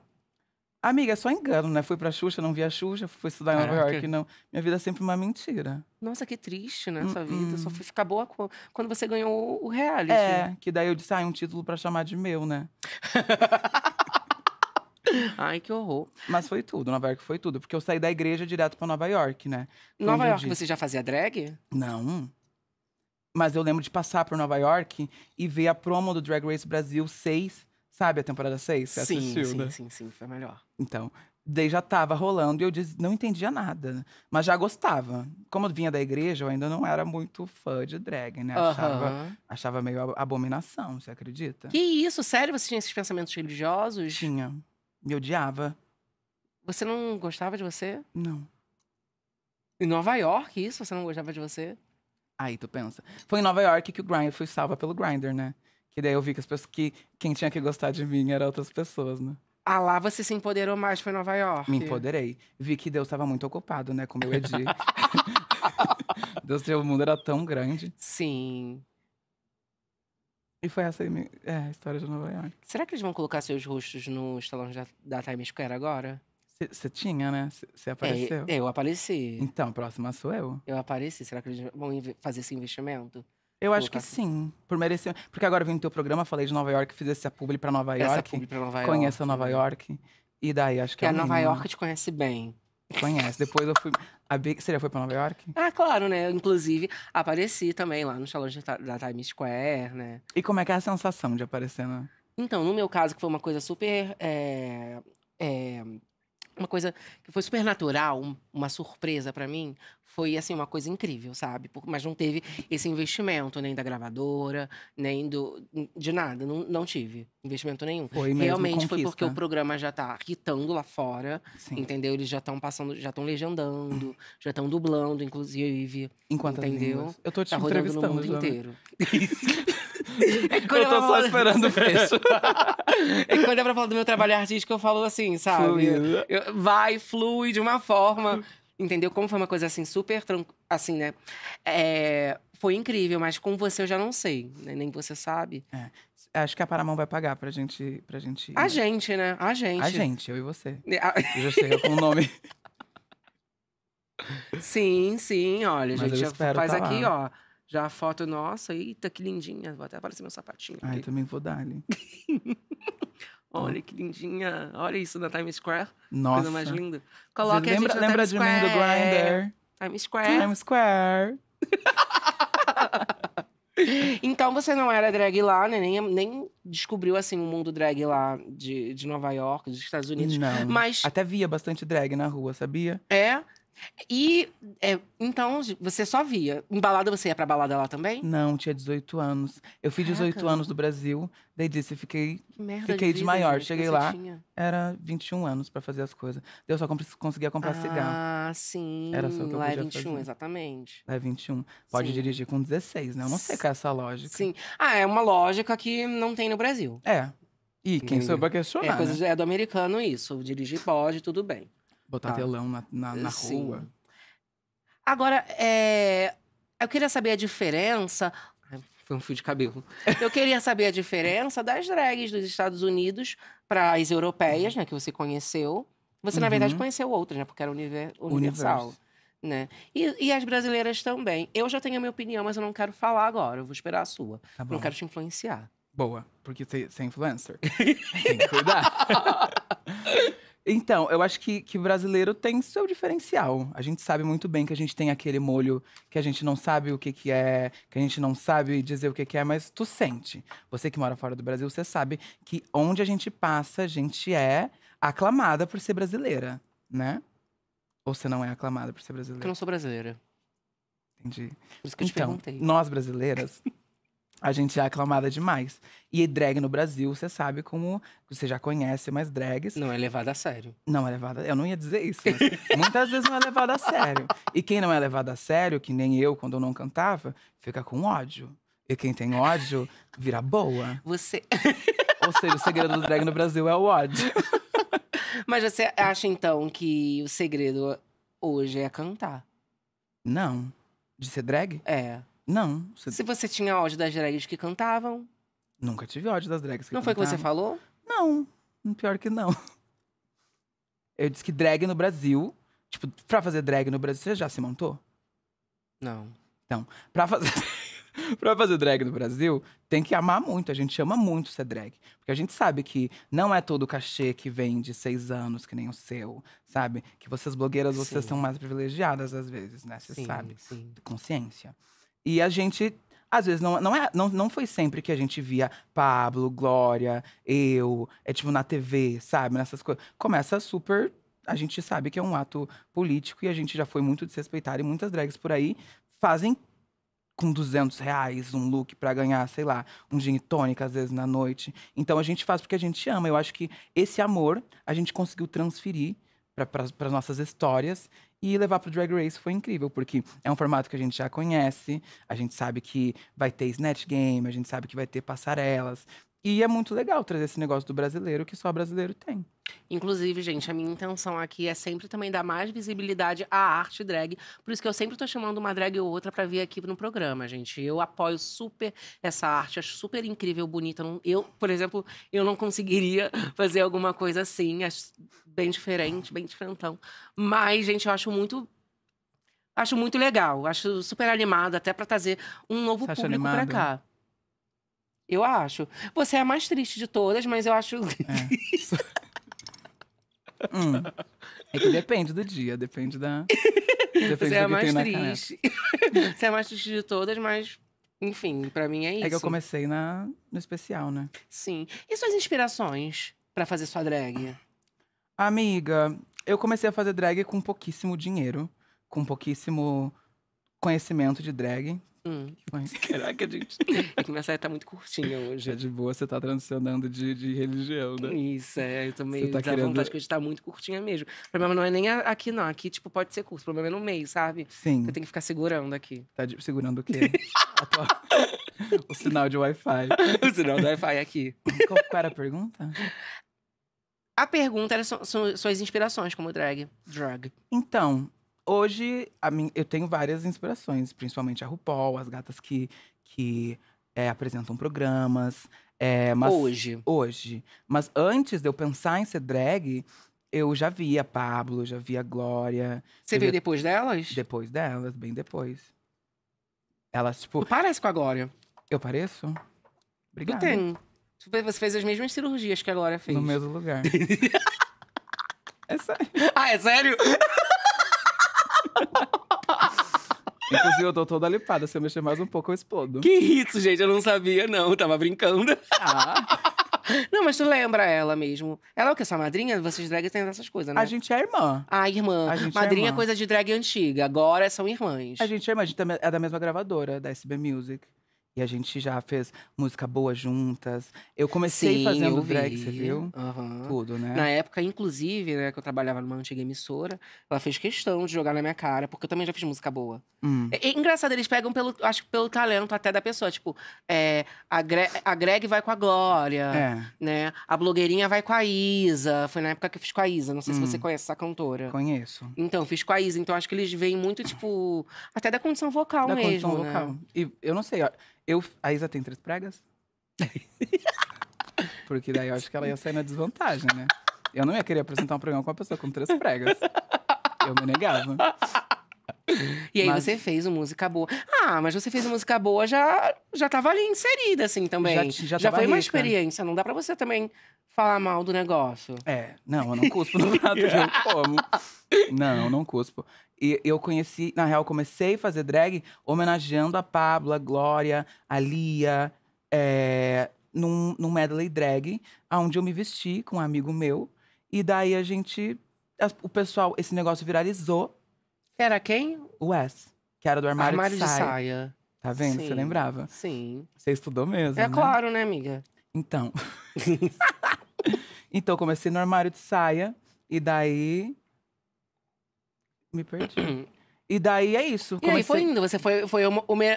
Amiga, é só engano, né? Fui pra Xuxa, não vi a Xuxa, fui estudar em Nova York, não. Minha vida é sempre uma mentira. Nossa, que triste, né? Sua vida. Uhum. Só foi ficar boa quando você ganhou o reality. É, que daí eu disse, ah, é um título pra chamar de meu, né? Ai, que horror. Mas foi tudo, Nova York foi tudo. Porque eu saí da igreja direto pra Nova York, né? Foi Nova um York, dia. você já fazia drag? Não. Mas eu lembro de passar por Nova York e ver a promo do Drag Race Brasil 6, sabe? A temporada 6? Sim, assistiu, sim, né? sim, sim, foi melhor. Então, daí já tava rolando e eu diz, não entendia nada, né? mas já gostava. Como eu vinha da igreja, eu ainda não era muito fã de drag, né? Achava, achava meio abominação, você acredita? Que isso, sério? Você tinha esses pensamentos religiosos? Tinha. Me odiava. Você não gostava de você? Não. Em Nova York, isso? Você não gostava de você? Aí tu pensa. Foi em Nova York que o Grindr foi salva pelo Grindr, né? Que daí eu vi que as pessoas que quem tinha que gostar de mim eram outras pessoas, né? Ah lá, você se empoderou mais, foi em Nova York. Me empoderei. Vi que Deus estava muito ocupado, né, Como eu meu Edir. Deus, o mundo era tão grande. Sim. E foi essa é, a história de Nova York. Será que eles vão colocar seus rostos nos salões da, da Times Square agora? Você tinha, né? Você é, apareceu. É, eu apareci. Então, a próxima sou eu. Eu apareci. Será que eles vão fazer esse investimento? Eu acho que sim, por merecer. Porque agora eu vim no teu programa, falei de Nova York, fiz essa publi pra Nova York. Essa publi pra Nova York. Conheça Nova York. E daí, acho que, que é a Nova York te conhece bem. Conhece. Depois eu fui. A Big, você já foi pra Nova York? Ah, claro, né? Inclusive, apareci também lá no salão da Times Square, né? E como é que é a sensação de aparecer, né? Então, no meu caso, que foi uma coisa super. É, é, uma coisa que foi super natural, uma surpresa para mim, foi assim uma coisa incrível, sabe? Mas não teve esse investimento nem da gravadora, nem do de nada, não, não tive investimento nenhum. Foi Realmente conquista. foi porque o programa já tá hitando lá fora, Sim. entendeu? Eles já estão passando, já estão legendando, já estão dublando, inclusive. Enquanto entendeu? Eu tô te tá rodando no mundo já. inteiro. É eu tô só esperando o fecho. é quando é pra falar do meu trabalho artístico, eu falo assim, sabe? Eu, vai, flui de uma forma. Entendeu? Como foi uma coisa assim, super Assim, né? É, foi incrível, mas com você eu já não sei. Né? Nem você sabe. É. Acho que a Paramão vai pagar pra gente. Pra gente a né? gente, né? A gente. A gente, eu e você. É, a... Eu já sei, eu com o nome. Sim, sim, olha, a gente já faz tá aqui, lá. ó. Já a foto nossa, eita, que lindinha. Vou até aparecer meu sapatinho. Ah, eu também vou dar né? ali. Olha que lindinha. Olha isso na Times Square. Nossa. Coisa mais linda. Coloque a gente lembra Times de Square. mim do Grindr? Times Square. Times Square. então você não era drag lá, né? Nem, nem descobriu assim o mundo drag lá de, de Nova York, dos Estados Unidos. Não. Mas até via bastante drag na rua, sabia? É. E é, então você só via. Em balada você ia pra balada lá também? Não, tinha 18 anos. Eu fiz Caraca. 18 anos do Brasil, daí disse, fiquei, fiquei de, maior. Gente, Cheguei lá, tinha? era 21 anos para fazer as coisas. Eu só conseguia comprar ah, cigarro. Ah, sim. Era só o que eu lá é podia é 21, fazer. exatamente. Lá é 21. Pode sim. dirigir com 16, né? Eu não sei qual é essa lógica. Sim. Ah, é uma lógica que não tem no Brasil. É. E quem e... soube questionar. É, coisa, né? é do americano isso. Dirigir pode, tudo bem botar tá. telão na, na, na rua. Agora, é... eu queria saber a diferença. foi um fio de cabelo. Eu queria saber a diferença das drags dos Estados Unidos para as europeias, uhum. né? Que você conheceu. Você, uhum. na verdade, uhum. conheceu outras, né? Porque era universal. Universo. Né? E, e, as brasileiras também. Eu já tenho a minha opinião, mas eu não quero falar agora. Eu vou esperar a sua. Tá não quero te influenciar. Boa, porque você é influencer. Tem que cuidar. Então, eu acho que, que brasileiro tem seu diferencial. A gente sabe muito bem que a gente tem aquele molho que a gente não sabe o que, que é, que a gente não sabe dizer o que, que é, mas tu sente. Você que mora fora do Brasil, você sabe que onde a gente passa, a gente é aclamada por ser brasileira, né? Ou você não é aclamada por ser brasileira? Porque eu não sou brasileira. Entendi. Por isso que eu então, te perguntei. Nós brasileiras a gente é aclamada demais. E drag no Brasil, você sabe como. Você já conhece, mas drags. Não é levada a sério. Não é levada. Eu não ia dizer isso. muitas vezes não é levada a sério. E quem não é levada a sério, que nem eu quando eu não cantava, fica com ódio. E quem tem ódio, vira boa. Você. Ou seja, o segredo do drag no Brasil é o ódio. Mas você acha então que o segredo hoje é cantar? Não. De ser drag? É. Não. Você... Se você tinha ódio das drags que cantavam? Nunca tive ódio das drags que não cantavam. Não foi o que você falou? Não. Pior que não. Eu disse que drag no Brasil. Tipo, pra fazer drag no Brasil, você já se montou? Não. Então, pra fazer. pra fazer drag no Brasil, tem que amar muito. A gente ama muito ser drag. Porque a gente sabe que não é todo cachê que vem de seis anos, que nem o seu, sabe? Que vocês blogueiras, vocês sim. são mais privilegiadas às vezes, né? Você sim, sabe. Sim. Consciência. E a gente às vezes não, não, é, não, não foi sempre que a gente via Pablo, Glória, eu, é tipo na TV, sabe? Nessas coisas. Começa super. A gente sabe que é um ato político e a gente já foi muito desrespeitado e muitas drags por aí fazem com 200 reais um look para ganhar, sei lá, um gin tônica às vezes na noite. Então a gente faz porque a gente ama. Eu acho que esse amor a gente conseguiu transferir para as nossas histórias e levar para o Drag Race foi incrível, porque é um formato que a gente já conhece, a gente sabe que vai ter Snatch Game, a gente sabe que vai ter passarelas, e é muito legal trazer esse negócio do brasileiro que só brasileiro tem. Inclusive, gente, a minha intenção aqui é sempre também dar mais visibilidade à arte drag. Por isso que eu sempre tô chamando uma drag ou outra para vir aqui no programa, gente. Eu apoio super essa arte, acho super incrível, bonita. Eu, por exemplo, eu não conseguiria fazer alguma coisa assim, acho bem diferente, bem diferentão. Mas, gente, eu acho muito acho muito legal, acho super animado até para trazer um novo Você público para cá. Eu acho. Você é a mais triste de todas, mas eu acho. É. hum. é que depende do dia, depende da. Depende Você é a mais triste. Você é a mais triste de todas, mas enfim, para mim é isso. É que eu comecei na, no especial, né? Sim. E suas inspirações para fazer sua drag? Amiga, eu comecei a fazer drag com pouquíssimo dinheiro, com pouquíssimo conhecimento de drag, Hum. Mas, caraca, gente. É que minha saia tá muito curtinha hoje. É de boa, você tá transicionando de, de religião, né? Isso, é. Eu tô meio tá querendo... vontade que hoje tá muito curtinha mesmo. O problema não é nem aqui, não. Aqui, tipo, pode ser curto. O problema é no meio, sabe? Sim. Eu tenho que ficar segurando aqui. Tá de... segurando o quê? tua... o sinal de Wi-Fi. o sinal do Wi-Fi é aqui. Qual era a pergunta? A pergunta era so, suas inspirações como drag. Drag. Então, hoje eu tenho várias inspirações, principalmente a RuPaul, as gatas que, que é, apresentam programas. É, mas, hoje. Hoje. Mas antes de eu pensar em ser drag, eu já via a Pablo, já via a Glória. Você veio depois delas? Depois delas, bem depois. Elas, tipo. Tu parece com a Glória. Eu pareço? Obrigada. Tu tem. Você fez as mesmas cirurgias que a Glória fez. No mesmo lugar. é sério. Ah, é sério? Inclusive, eu tô toda lipada. Se eu mexer mais um pouco, eu explodo. Que isso, gente? Eu não sabia, não. Eu tava brincando. Ah. Não, mas tu lembra ela mesmo. Ela é o que? Sua madrinha? Vocês drag têm essas coisas, né? A gente é irmã. Ah, irmã. É madrinha é, irmã. coisa de drag antiga. Agora são irmãs. A gente é irmã. A gente é da mesma gravadora, da SB Music. E a gente já fez música boa juntas. Eu comecei Sim, fazendo eu drag, você viu? Uhum. Tudo, né? Na época, inclusive, né, que eu trabalhava numa antiga emissora, ela fez questão de jogar na minha cara, porque eu também já fiz música boa. Hum. É, é engraçado, eles pegam pelo, acho pelo talento até da pessoa. Tipo, é, a, Gre a Greg vai com a Glória, é. né? A blogueirinha vai com a Isa. Foi na época que eu fiz com a Isa. Não sei hum. se você hum. conhece essa cantora. Conheço. Então, fiz com a Isa. Então, acho que eles veem muito, tipo, até da condição vocal da mesmo. Da condição né? vocal. E eu não sei. Eu, a Isa tem três pragas? Porque daí eu acho que ela ia sair na desvantagem, né? Eu não ia querer apresentar um programa com uma pessoa com três pregas. Eu me negava. E aí mas... você fez uma música boa. Ah, mas você fez uma música boa, já, já tava ali inserida, assim, também. Já, já, já foi rica. uma experiência. Não dá pra você também falar mal do negócio. É, não, eu não cuspo no prato, de como. Não, não cuspo. E eu conheci, na real, comecei a fazer drag homenageando a Pabla, a Glória, a Lia, é, num, num medley drag, onde eu me vesti com um amigo meu. E daí a gente. O pessoal, esse negócio viralizou. Que era quem? O Wes, que era do armário, armário de, saia. de saia. Tá vendo? Sim, Você lembrava? Sim. Você estudou mesmo. É né? claro, né, amiga? Então. então, comecei no armário de saia. E daí. Me perdi. E daí é isso. Comecei... E aí foi indo, você foi, foi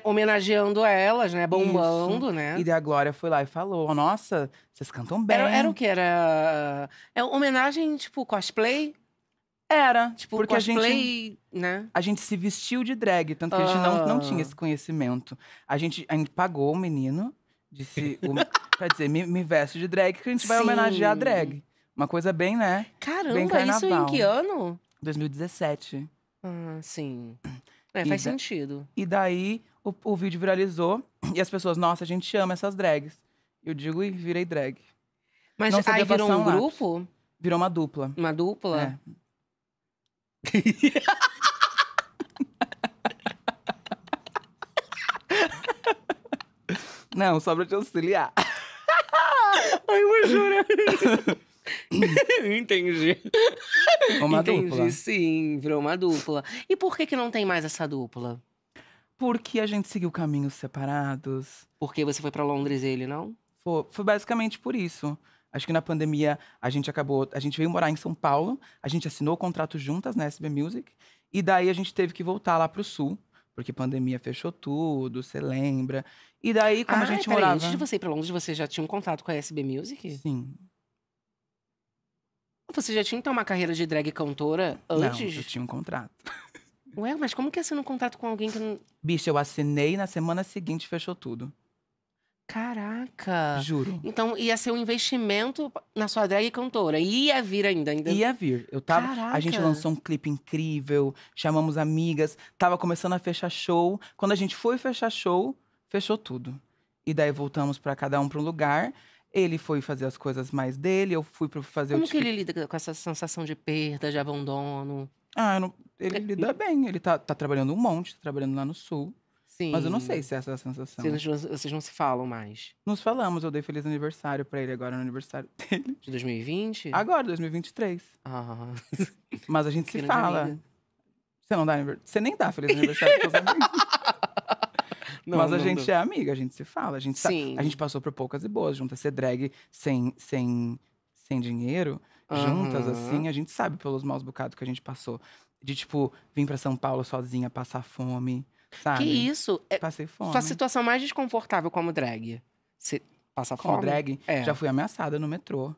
homenageando elas, né? Bombando, isso. né? E daí a Glória foi lá e falou: Nossa, vocês cantam bem. Era, era o que? Era. É homenagem, tipo, cosplay? Era. Tipo, porque cosplay, a gente, né? A gente se vestiu de drag, tanto que a gente não, ah. não tinha esse conhecimento. A gente, a gente pagou o menino, disse, o, pra dizer, me, me veste de drag, que a gente Sim. vai homenagear a drag. Uma coisa bem, né? Caramba, bem carnaval. isso em que ano? 2017. Ah, sim. É, faz e sentido. E daí o, o vídeo viralizou e as pessoas, nossa, a gente ama essas drags. Eu digo e virei drag. Mas Não aí virou um grupo? Virou uma dupla. Uma dupla? É. Não, só pra te auxiliar. Ai, eu vou chorar. Entendi. Uma Entendi, dupla. sim, virou uma dupla. E por que, que não tem mais essa dupla? Porque a gente seguiu caminhos separados. Porque você foi pra Londres e ele não? Foi, foi basicamente por isso. Acho que na pandemia a gente acabou, a gente veio morar em São Paulo, a gente assinou o contrato juntas na né, SB Music e daí a gente teve que voltar lá para o sul, porque pandemia fechou tudo, você lembra? E daí como ah, a gente morava, antes de você ir para Londres, você já tinha um contato com a SB Music? Sim. Você já tinha então uma carreira de drag cantora antes? Não, eu tinha um contrato. Ué, mas como que assina um contrato com alguém que não. Bicho, eu assinei na semana seguinte fechou tudo. Caraca! Juro. Então ia ser um investimento na sua drag cantora. Ia vir ainda, ainda. Ia vir. Eu tava. Caraca. A gente lançou um clipe incrível, chamamos amigas, tava começando a fechar show. Quando a gente foi fechar show, fechou tudo. E daí voltamos para cada um para um lugar. Ele foi fazer as coisas mais dele, eu fui para fazer Como o. Como que ele lida com essa sensação de perda, de abandono? Ah, não... ele é... lida bem. Ele tá, tá trabalhando um monte, tá trabalhando lá no sul. Sim. Mas eu não sei se é essa é a sensação. Vocês né? não, vocês não se falam mais. Nos falamos, eu dei feliz aniversário pra ele agora no aniversário dele. De 2020? Agora, 2023. Ah. Mas a gente se fala. Você não dá Você nem dá feliz aniversário pros amigos. Não, Mas a não, gente não. é amiga, a gente se fala, a gente tá, Sim. a gente passou por poucas e boas, juntas ser drag sem sem sem dinheiro, uhum. juntas assim, a gente sabe pelos maus bocados que a gente passou, de tipo vir para São Paulo sozinha, passar fome, Sabe? Que isso? É Passei fome. Sua situação mais desconfortável como drag. Você passa como drag, é. já fui ameaçada no metrô.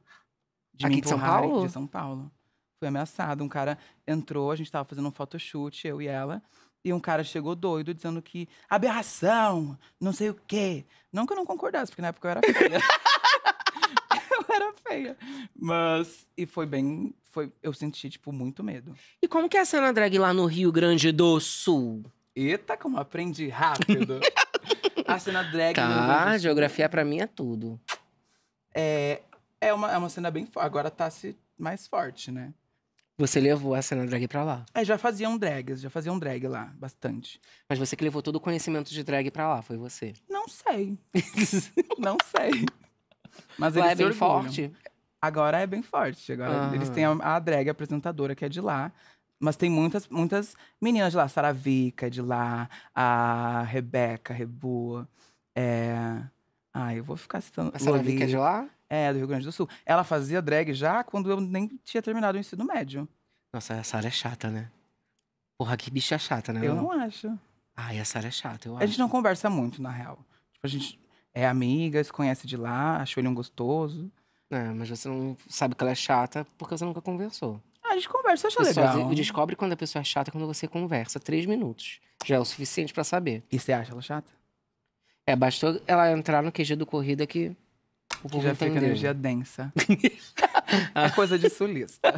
De Aqui de São Paulo? De São Paulo. Fui ameaçada. Um cara entrou, a gente tava fazendo um photoshoot, eu e ela. E um cara chegou doido, dizendo que aberração, não sei o quê. Não que eu não concordasse, porque na época eu era feia eu era feia. Mas. E foi bem. Foi, eu senti, tipo, muito medo. E como que é a cena drag lá no Rio Grande do Sul? Eita, como aprendi rápido. a cena drag. Tá, no geografia para mim é tudo. É, é, uma, é uma cena bem forte. Agora tá se mais forte, né? Você levou a cena drag pra lá? É, já faziam drags, já faziam drag lá, bastante. Mas você que levou todo o conhecimento de drag pra lá, foi você? Não sei. não sei. Mas lá eles é bem orgulham. forte? Agora é bem forte. Agora ah. eles têm a, a drag apresentadora que é de lá. Mas tem muitas, muitas meninas de lá. Vica de lá, a Rebeca, Rebu. É... Ah, eu vou ficar citando. A Sara é de lá? É, do Rio Grande do Sul. Ela fazia drag já quando eu nem tinha terminado o ensino médio. Nossa, a Sara é chata, né? Porra, que bicha chata, né? Eu não, não acho. Ai, a Sara é chata, eu acho. A gente não conversa muito, na real. Tipo, a gente é amiga, se conhece de lá, achou ele um gostoso. É, mas você não sabe que ela é chata porque você nunca conversou. Ah, a gente conversa, acha pessoa, legal. Descobre quando a pessoa é chata quando você conversa. Três minutos. Já é o suficiente para saber. E você acha ela chata? É, bastou ela entrar no QG do Corrida que o povo já entendeu. fica energia densa. é coisa de sulista.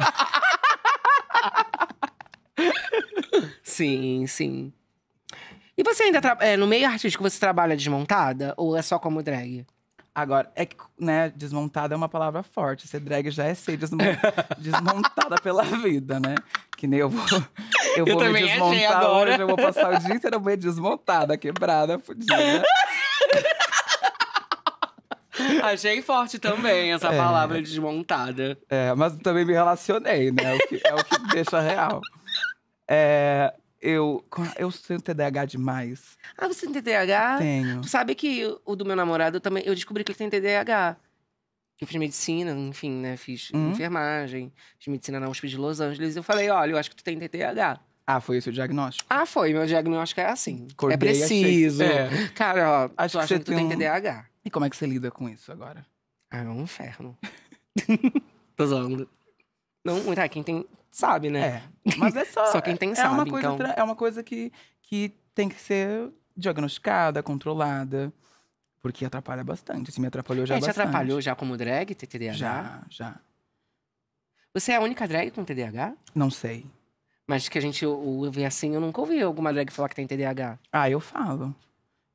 sim, sim. E você ainda, é, no meio artístico, você trabalha desmontada? Ou é só como drag? Agora, é que, né, desmontada é uma palavra forte. Ser drag já é ser desmontada pela vida, né? Que nem eu vou, eu, eu vou me desmontar hoje, eu vou passar o dia inteiro meio desmontada, quebrada, fodida. Achei forte também essa é. palavra desmontada. É, mas também me relacionei, né? O que, é o que deixa real. É, eu, eu tenho TDAH demais. Ah, você tem TDAH? Tenho. Sabe que o do meu namorado eu também. Eu descobri que ele tem TDAH. Eu fiz medicina, enfim, né? Fiz hum? enfermagem, fiz medicina na USP de Los Angeles. Eu falei, olha, eu acho que tu tem TDAH. Ah, foi esse o diagnóstico? Ah, foi. Meu diagnóstico é assim. É Acordei, é preciso. Achei... É. Cara, ó, acho tu que, que tu tem TDAH. E como é que você lida com isso agora? Ah, é um inferno. Tô zoando. Não, tá, quem tem sabe, né? É. Mas é só. só quem tem é sabe. Uma coisa, então... É uma coisa que, que tem que ser diagnosticada, controlada. Porque atrapalha bastante. Assim, me atrapalhou já é, bastante. Te atrapalhou já como drag, TDAH? Já, já. Você é a única drag com TDAH? Não sei. Mas que a gente ouve é assim, eu nunca ouvi alguma drag falar que tem TDAH. Ah, eu falo.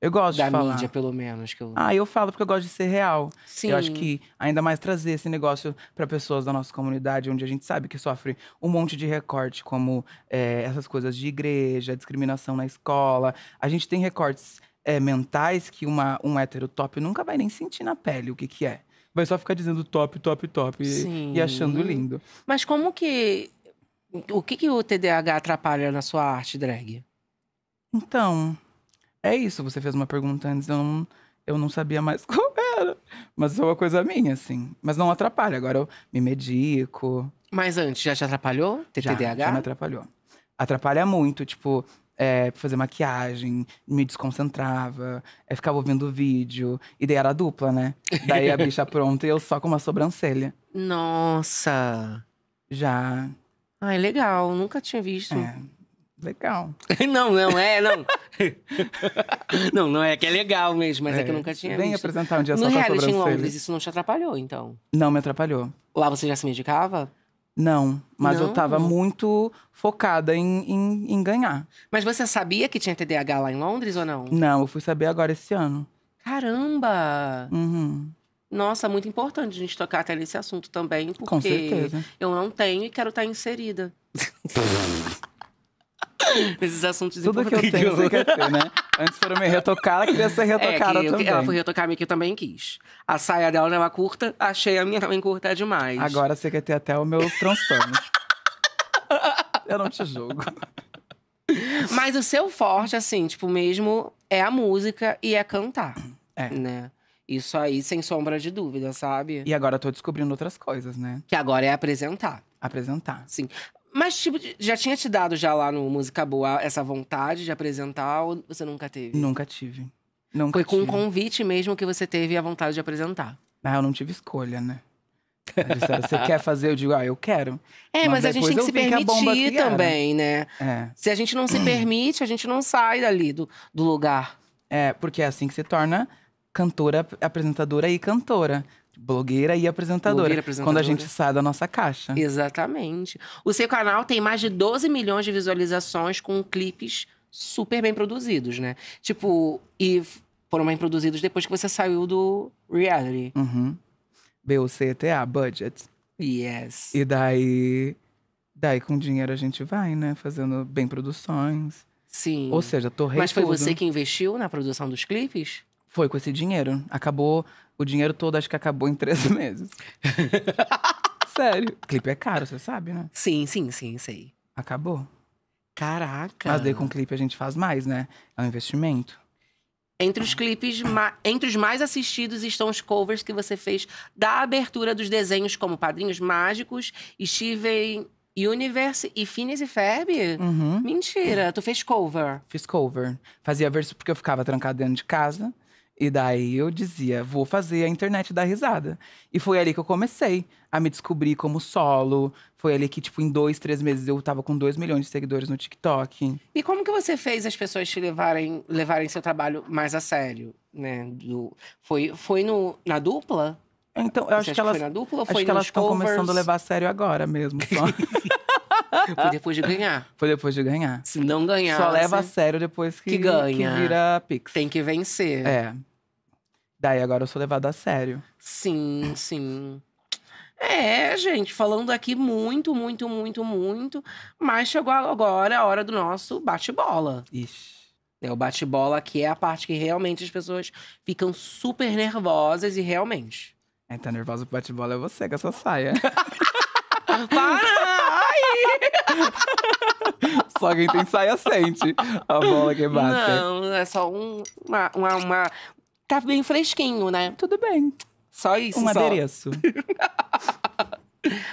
Eu gosto da de falar. mídia, pelo menos. Que eu... Ah, eu falo porque eu gosto de ser real. Sim. Eu acho que ainda mais trazer esse negócio para pessoas da nossa comunidade, onde a gente sabe que sofre um monte de recorte, como é, essas coisas de igreja, discriminação na escola. A gente tem recortes é, mentais que uma, um hétero top nunca vai nem sentir na pele o que, que é. Vai só ficar dizendo top, top, top Sim. e achando lindo. Mas como que. O que, que o TDAH atrapalha na sua arte drag? Então, é isso, você fez uma pergunta antes, eu não, eu não sabia mais qual era. Mas é uma coisa minha, assim. Mas não atrapalha, agora eu me medico. Mas antes, já te atrapalhou ter já, Já me atrapalhou. Atrapalha muito, tipo, é, fazer maquiagem, me desconcentrava, é, ficava ouvindo vídeo. E daí era dupla, né? Daí a bicha pronta e eu só com uma sobrancelha. Nossa! Já. Ai, legal, nunca tinha visto. É. Legal. não, não é, não. não, não é que é legal mesmo, mas é, é que eu é. nunca tinha Vem visto. apresentar um dia no só No reality em Londres, isso não te atrapalhou, então? Não, me atrapalhou. Lá você já se medicava? Não, mas não. eu tava muito focada em, em, em, ganhar. Mas você sabia que tinha TDAH lá em Londres ou não? Não, eu fui saber agora esse ano. Caramba! Uhum. Nossa, muito importante a gente tocar até nesse assunto também, porque Com certeza. eu não tenho e quero estar inserida. Nesses assuntos Tudo importantes. que eu tenho, você quer ter, né? Antes foram me retocar, ela queria ser é, retocada é, que, também. Ela foi retocar, meio que eu também quis. A saia dela não era é curta, achei a minha também curta é demais. Agora você quer ter até o meu transtornos. eu não te julgo. Mas o seu forte, assim, tipo, mesmo é a música e é cantar. É. Né? Isso aí, sem sombra de dúvida, sabe? E agora eu tô descobrindo outras coisas, né? Que agora é apresentar. Apresentar. Sim. Mas, tipo, já tinha te dado já lá no Música Boa essa vontade de apresentar ou você nunca teve? Nunca tive. Nunca Foi com um convite mesmo que você teve a vontade de apresentar. Ah, eu não tive escolha, né? Você quer fazer? Eu digo, ah, eu quero. É, mas, mas a gente tem que se permitir que também, né? É. Se a gente não se permite, a gente não sai dali do, do lugar. É, porque é assim que se torna cantora, apresentadora e cantora blogueira e apresentadora, blogueira, apresentadora. Quando a gente sai da nossa caixa. Exatamente. O seu canal tem mais de 12 milhões de visualizações com clipes super bem produzidos, né? Tipo, e foram bem produzidos depois que você saiu do reality. Uhum. B-U-C-T-A, budget. Yes. E daí. Daí com dinheiro a gente vai, né? Fazendo bem produções. Sim. Ou seja, torrei Mas foi tudo. você que investiu na produção dos clipes? Foi com esse dinheiro. Acabou o dinheiro todo, acho que acabou em três meses. Sério. O clipe é caro, você sabe, né? Sim, sim, sim, sei. Acabou. Caraca. Mas daí com clipe a gente faz mais, né? É um investimento. Entre os clipes, entre os mais assistidos estão os covers que você fez da abertura dos desenhos como Padrinhos Mágicos, Steven Universe e Phineas e Ferb? Uhum. Mentira, tu fez cover. Fiz cover. Fazia verso porque eu ficava trancado dentro de casa. E daí eu dizia, vou fazer a internet dar risada. E foi ali que eu comecei a me descobrir como solo. Foi ali que, tipo, em dois, três meses eu tava com dois milhões de seguidores no TikTok. E como que você fez as pessoas te levarem, levarem seu trabalho mais a sério, né? Do, foi foi no, na dupla? Então, eu acho que, elas, dupla, acho que elas, acho que elas estão começando a levar a sério agora mesmo, só. Foi depois de ganhar. Foi depois de ganhar. Se não ganhar. Só leva a sério depois que, que ganha. Que vira Pix. Tem que vencer. É. Daí agora eu sou levado a sério. Sim, sim. É, gente, falando aqui muito, muito, muito, muito. Mas chegou agora a hora do nosso bate-bola. Ixi. É, o bate-bola que é a parte que realmente as pessoas ficam super nervosas e realmente. É, tá nervosa pro bate-bola é você com essa saia. Para! aí! só quem tem saia sente a bola que bate. Não, é só um, uma, uma, uma... Tá bem fresquinho, né? Tudo bem. Só isso, Um só. adereço.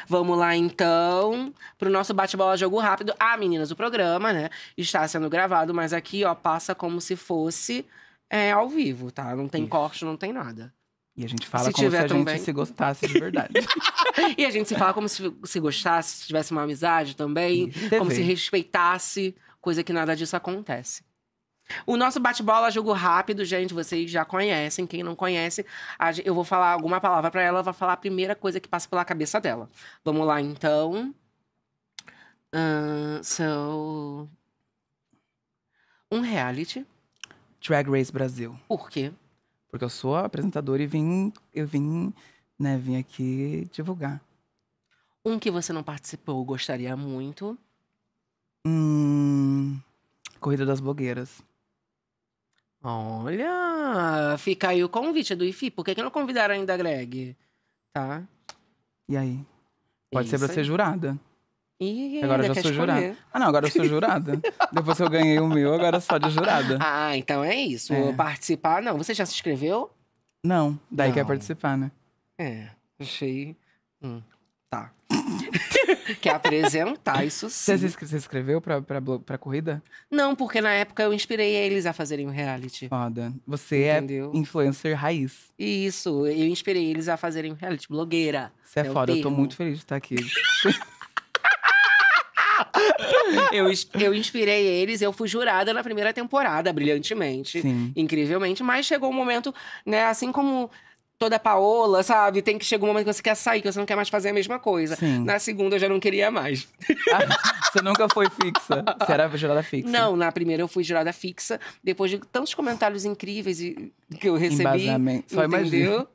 Vamos lá, então, pro nosso bate-bola jogo rápido. Ah, meninas, o programa, né, está sendo gravado, mas aqui, ó, passa como se fosse é, ao vivo, tá? Não tem Isso. corte, não tem nada. E a gente fala se como se a gente se gostasse de verdade. e a gente se fala como se, se gostasse, se tivesse uma amizade também, como se respeitasse, coisa que nada disso acontece. O nosso bate-bola jogo rápido, gente, vocês já conhecem. Quem não conhece, eu vou falar alguma palavra para ela, ela vai falar a primeira coisa que passa pela cabeça dela. Vamos lá, então. Uh, so. Um reality. Drag Race Brasil. Por quê? Porque eu sou apresentadora e vim, eu vim, né, vim aqui divulgar. Um que você não participou, gostaria muito? Hum, Corrida das Blogueiras. Olha, fica aí o convite do IFI. Por que, que não convidaram ainda a Greg? Tá? E aí? Pode Isso ser pra aí. ser jurada. Ih, agora eu já sou jurada. Ah, não, agora eu sou jurada. Depois que eu ganhei o meu, agora é só de jurada. Ah, então é isso. É. Participar, não. Você já se inscreveu? Não, daí não. quer participar, né? É, achei. Hum, tá. quer apresentar isso sim. Você se inscreveu pra, pra, pra corrida? Não, porque na época eu inspirei eles a fazerem o um reality. Foda. Você é Entendeu? é influencer raiz. Isso, eu inspirei eles a fazerem o um reality, blogueira. Você é, é foda, eu tô muito feliz de estar aqui. eu, eu inspirei eles, eu fui jurada na primeira temporada, brilhantemente, Sim. incrivelmente, mas chegou o um momento, né, assim como toda paola, sabe? Tem que chegar um momento que você quer sair, que você não quer mais fazer a mesma coisa. Sim. Na segunda eu já não queria mais. Ah, você nunca foi fixa? Você era jurada fixa? Não, na primeira eu fui jurada fixa. Depois de tantos comentários incríveis que eu recebi. Só entendeu?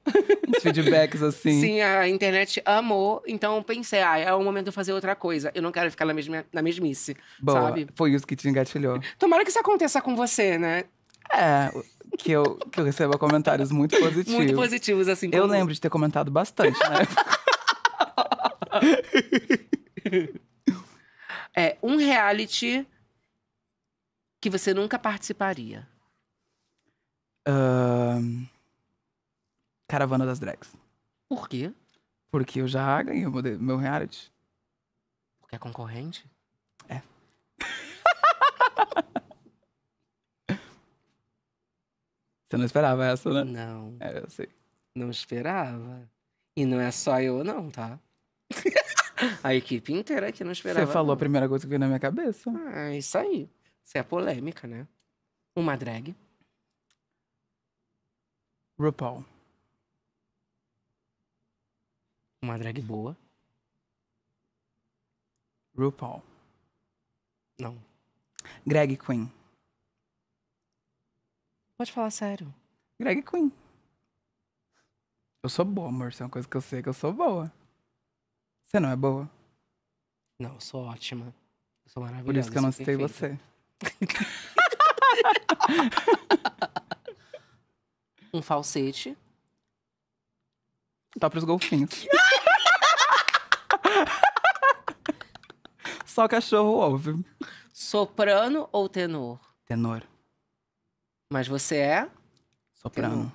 Os feedbacks assim. Sim, a internet amou. Então eu pensei, ah, é o momento de eu fazer outra coisa. Eu não quero ficar na, mesma, na mesmice, Boa. sabe? Foi isso que te engatilhou. Tomara que isso aconteça com você, né? É, que eu, que eu receba é comentários muito positivos. Muito positivos, assim. Como... Eu lembro de ter comentado bastante na né? época. é, um reality que você nunca participaria. Uh... Caravana das Drags. Por quê? Porque eu já ganhei o meu reality. Porque é concorrente? É. Você não esperava essa, né? Não. É, eu sei. Não esperava. E não é só eu, não, tá? a equipe inteira que não esperava. Você falou não. a primeira coisa que veio na minha cabeça. Ah, é isso aí. Isso é polêmica, né? Uma drag. RuPaul. Uma drag boa. RuPaul. Não. Greg Queen. Pode falar sério. Greg queen. Eu sou boa, amor. Isso é uma coisa que eu sei que eu sou boa. Você não é boa? Não, eu sou ótima. Eu sou maravilhosa. Por isso que eu não citei você. um falsete. Tá pros golfinhos. Só cachorro ouve. Soprano ou tenor? Tenor. Mas você é? Soprano. Tenor.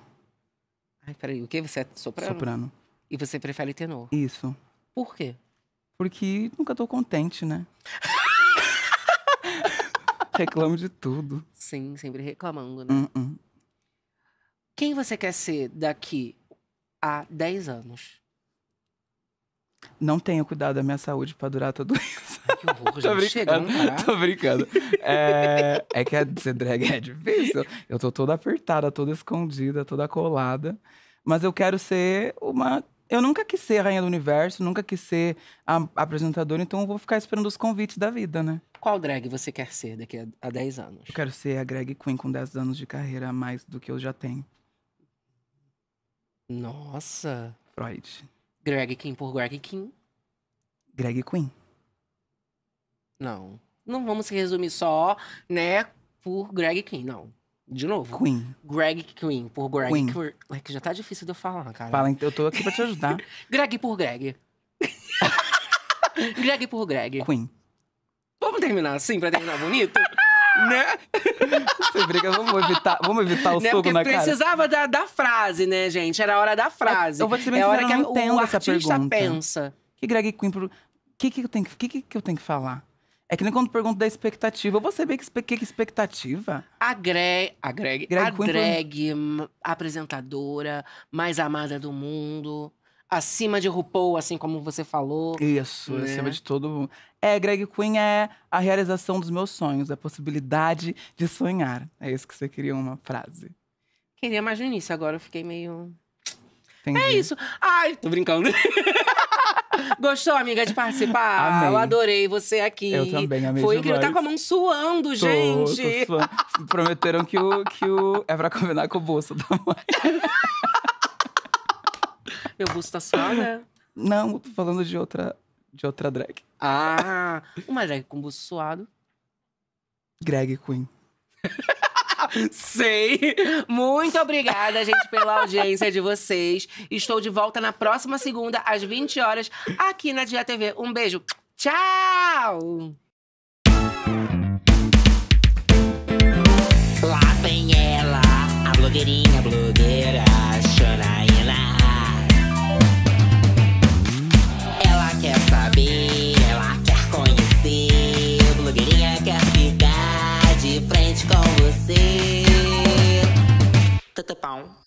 Ai, peraí, o que? Você é soprano? Soprano. E você prefere tenor? Isso. Por quê? Porque nunca tô contente, né? Reclamo de tudo. Sim, sempre reclamando, né? Uh -uh. Quem você quer ser daqui a 10 anos? não tenho cuidado da minha saúde para durar tudo isso. Que horror, tô, brincando, tô brincando. É, é que ser drag é difícil. Eu tô toda apertada, toda escondida, toda colada. Mas eu quero ser uma. Eu nunca quis ser rainha do universo, nunca quis ser a, apresentadora, então eu vou ficar esperando os convites da vida, né? Qual drag você quer ser daqui a, a 10 anos? Eu quero ser a drag queen com 10 anos de carreira a mais do que eu já tenho. Nossa! Freud. Greg King por Greg King. Greg Queen. Não. Não vamos se resumir só, né, por Greg King, não. De novo. Queen. Greg Queen por Greg Queen. Queen. É que já tá difícil de eu falar, cara. Fala, eu tô aqui pra te ajudar. Greg por Greg. Greg por Greg. Queen. Vamos terminar assim, pra terminar bonito? né? Você briga, vamos evitar, vamos evitar o né? soco Porque na precisava cara. precisava da, da frase, né, gente? Era a hora da é, frase. Eu, eu vou te é a hora que a, o artista pensa. Que Greg queen... O que que eu tenho que, que, que, eu tenho que falar? É que nem quando pergunto da expectativa. Eu vou saber que, que, expectativa. A Greg... A Greg... Greg a drag, apresentadora mais amada do mundo acima de RuPaul, assim como você falou. Isso, né? acima de todo mundo. É, Greg Queen é a realização dos meus sonhos, a possibilidade de sonhar. É isso que você queria uma frase. Queria mais no início, agora eu fiquei meio. Entendi. É isso. Ai, tô brincando. Gostou, amiga, de participar? Amém. Eu adorei você aqui. Eu também, amei Foi incrível. Tá com a mão suando, tô, gente. Tô suando. Prometeram que o, que o... É pra combinar com o bolso da mãe. Meu gosto tá suado, né? Não, tô falando de outra, de outra drag. Ah, uma drag com busto suado. Greg Queen. Sei. Muito obrigada, gente, pela audiência de vocês. Estou de volta na próxima segunda, às 20 horas, aqui na Dia TV. Um beijo. Tchau! Lá vem ela, a blogueirinha, blogueira, Xanaína. saber, ela quer conhecer. Blogueirinha quer ficar de frente com você. Tutupão.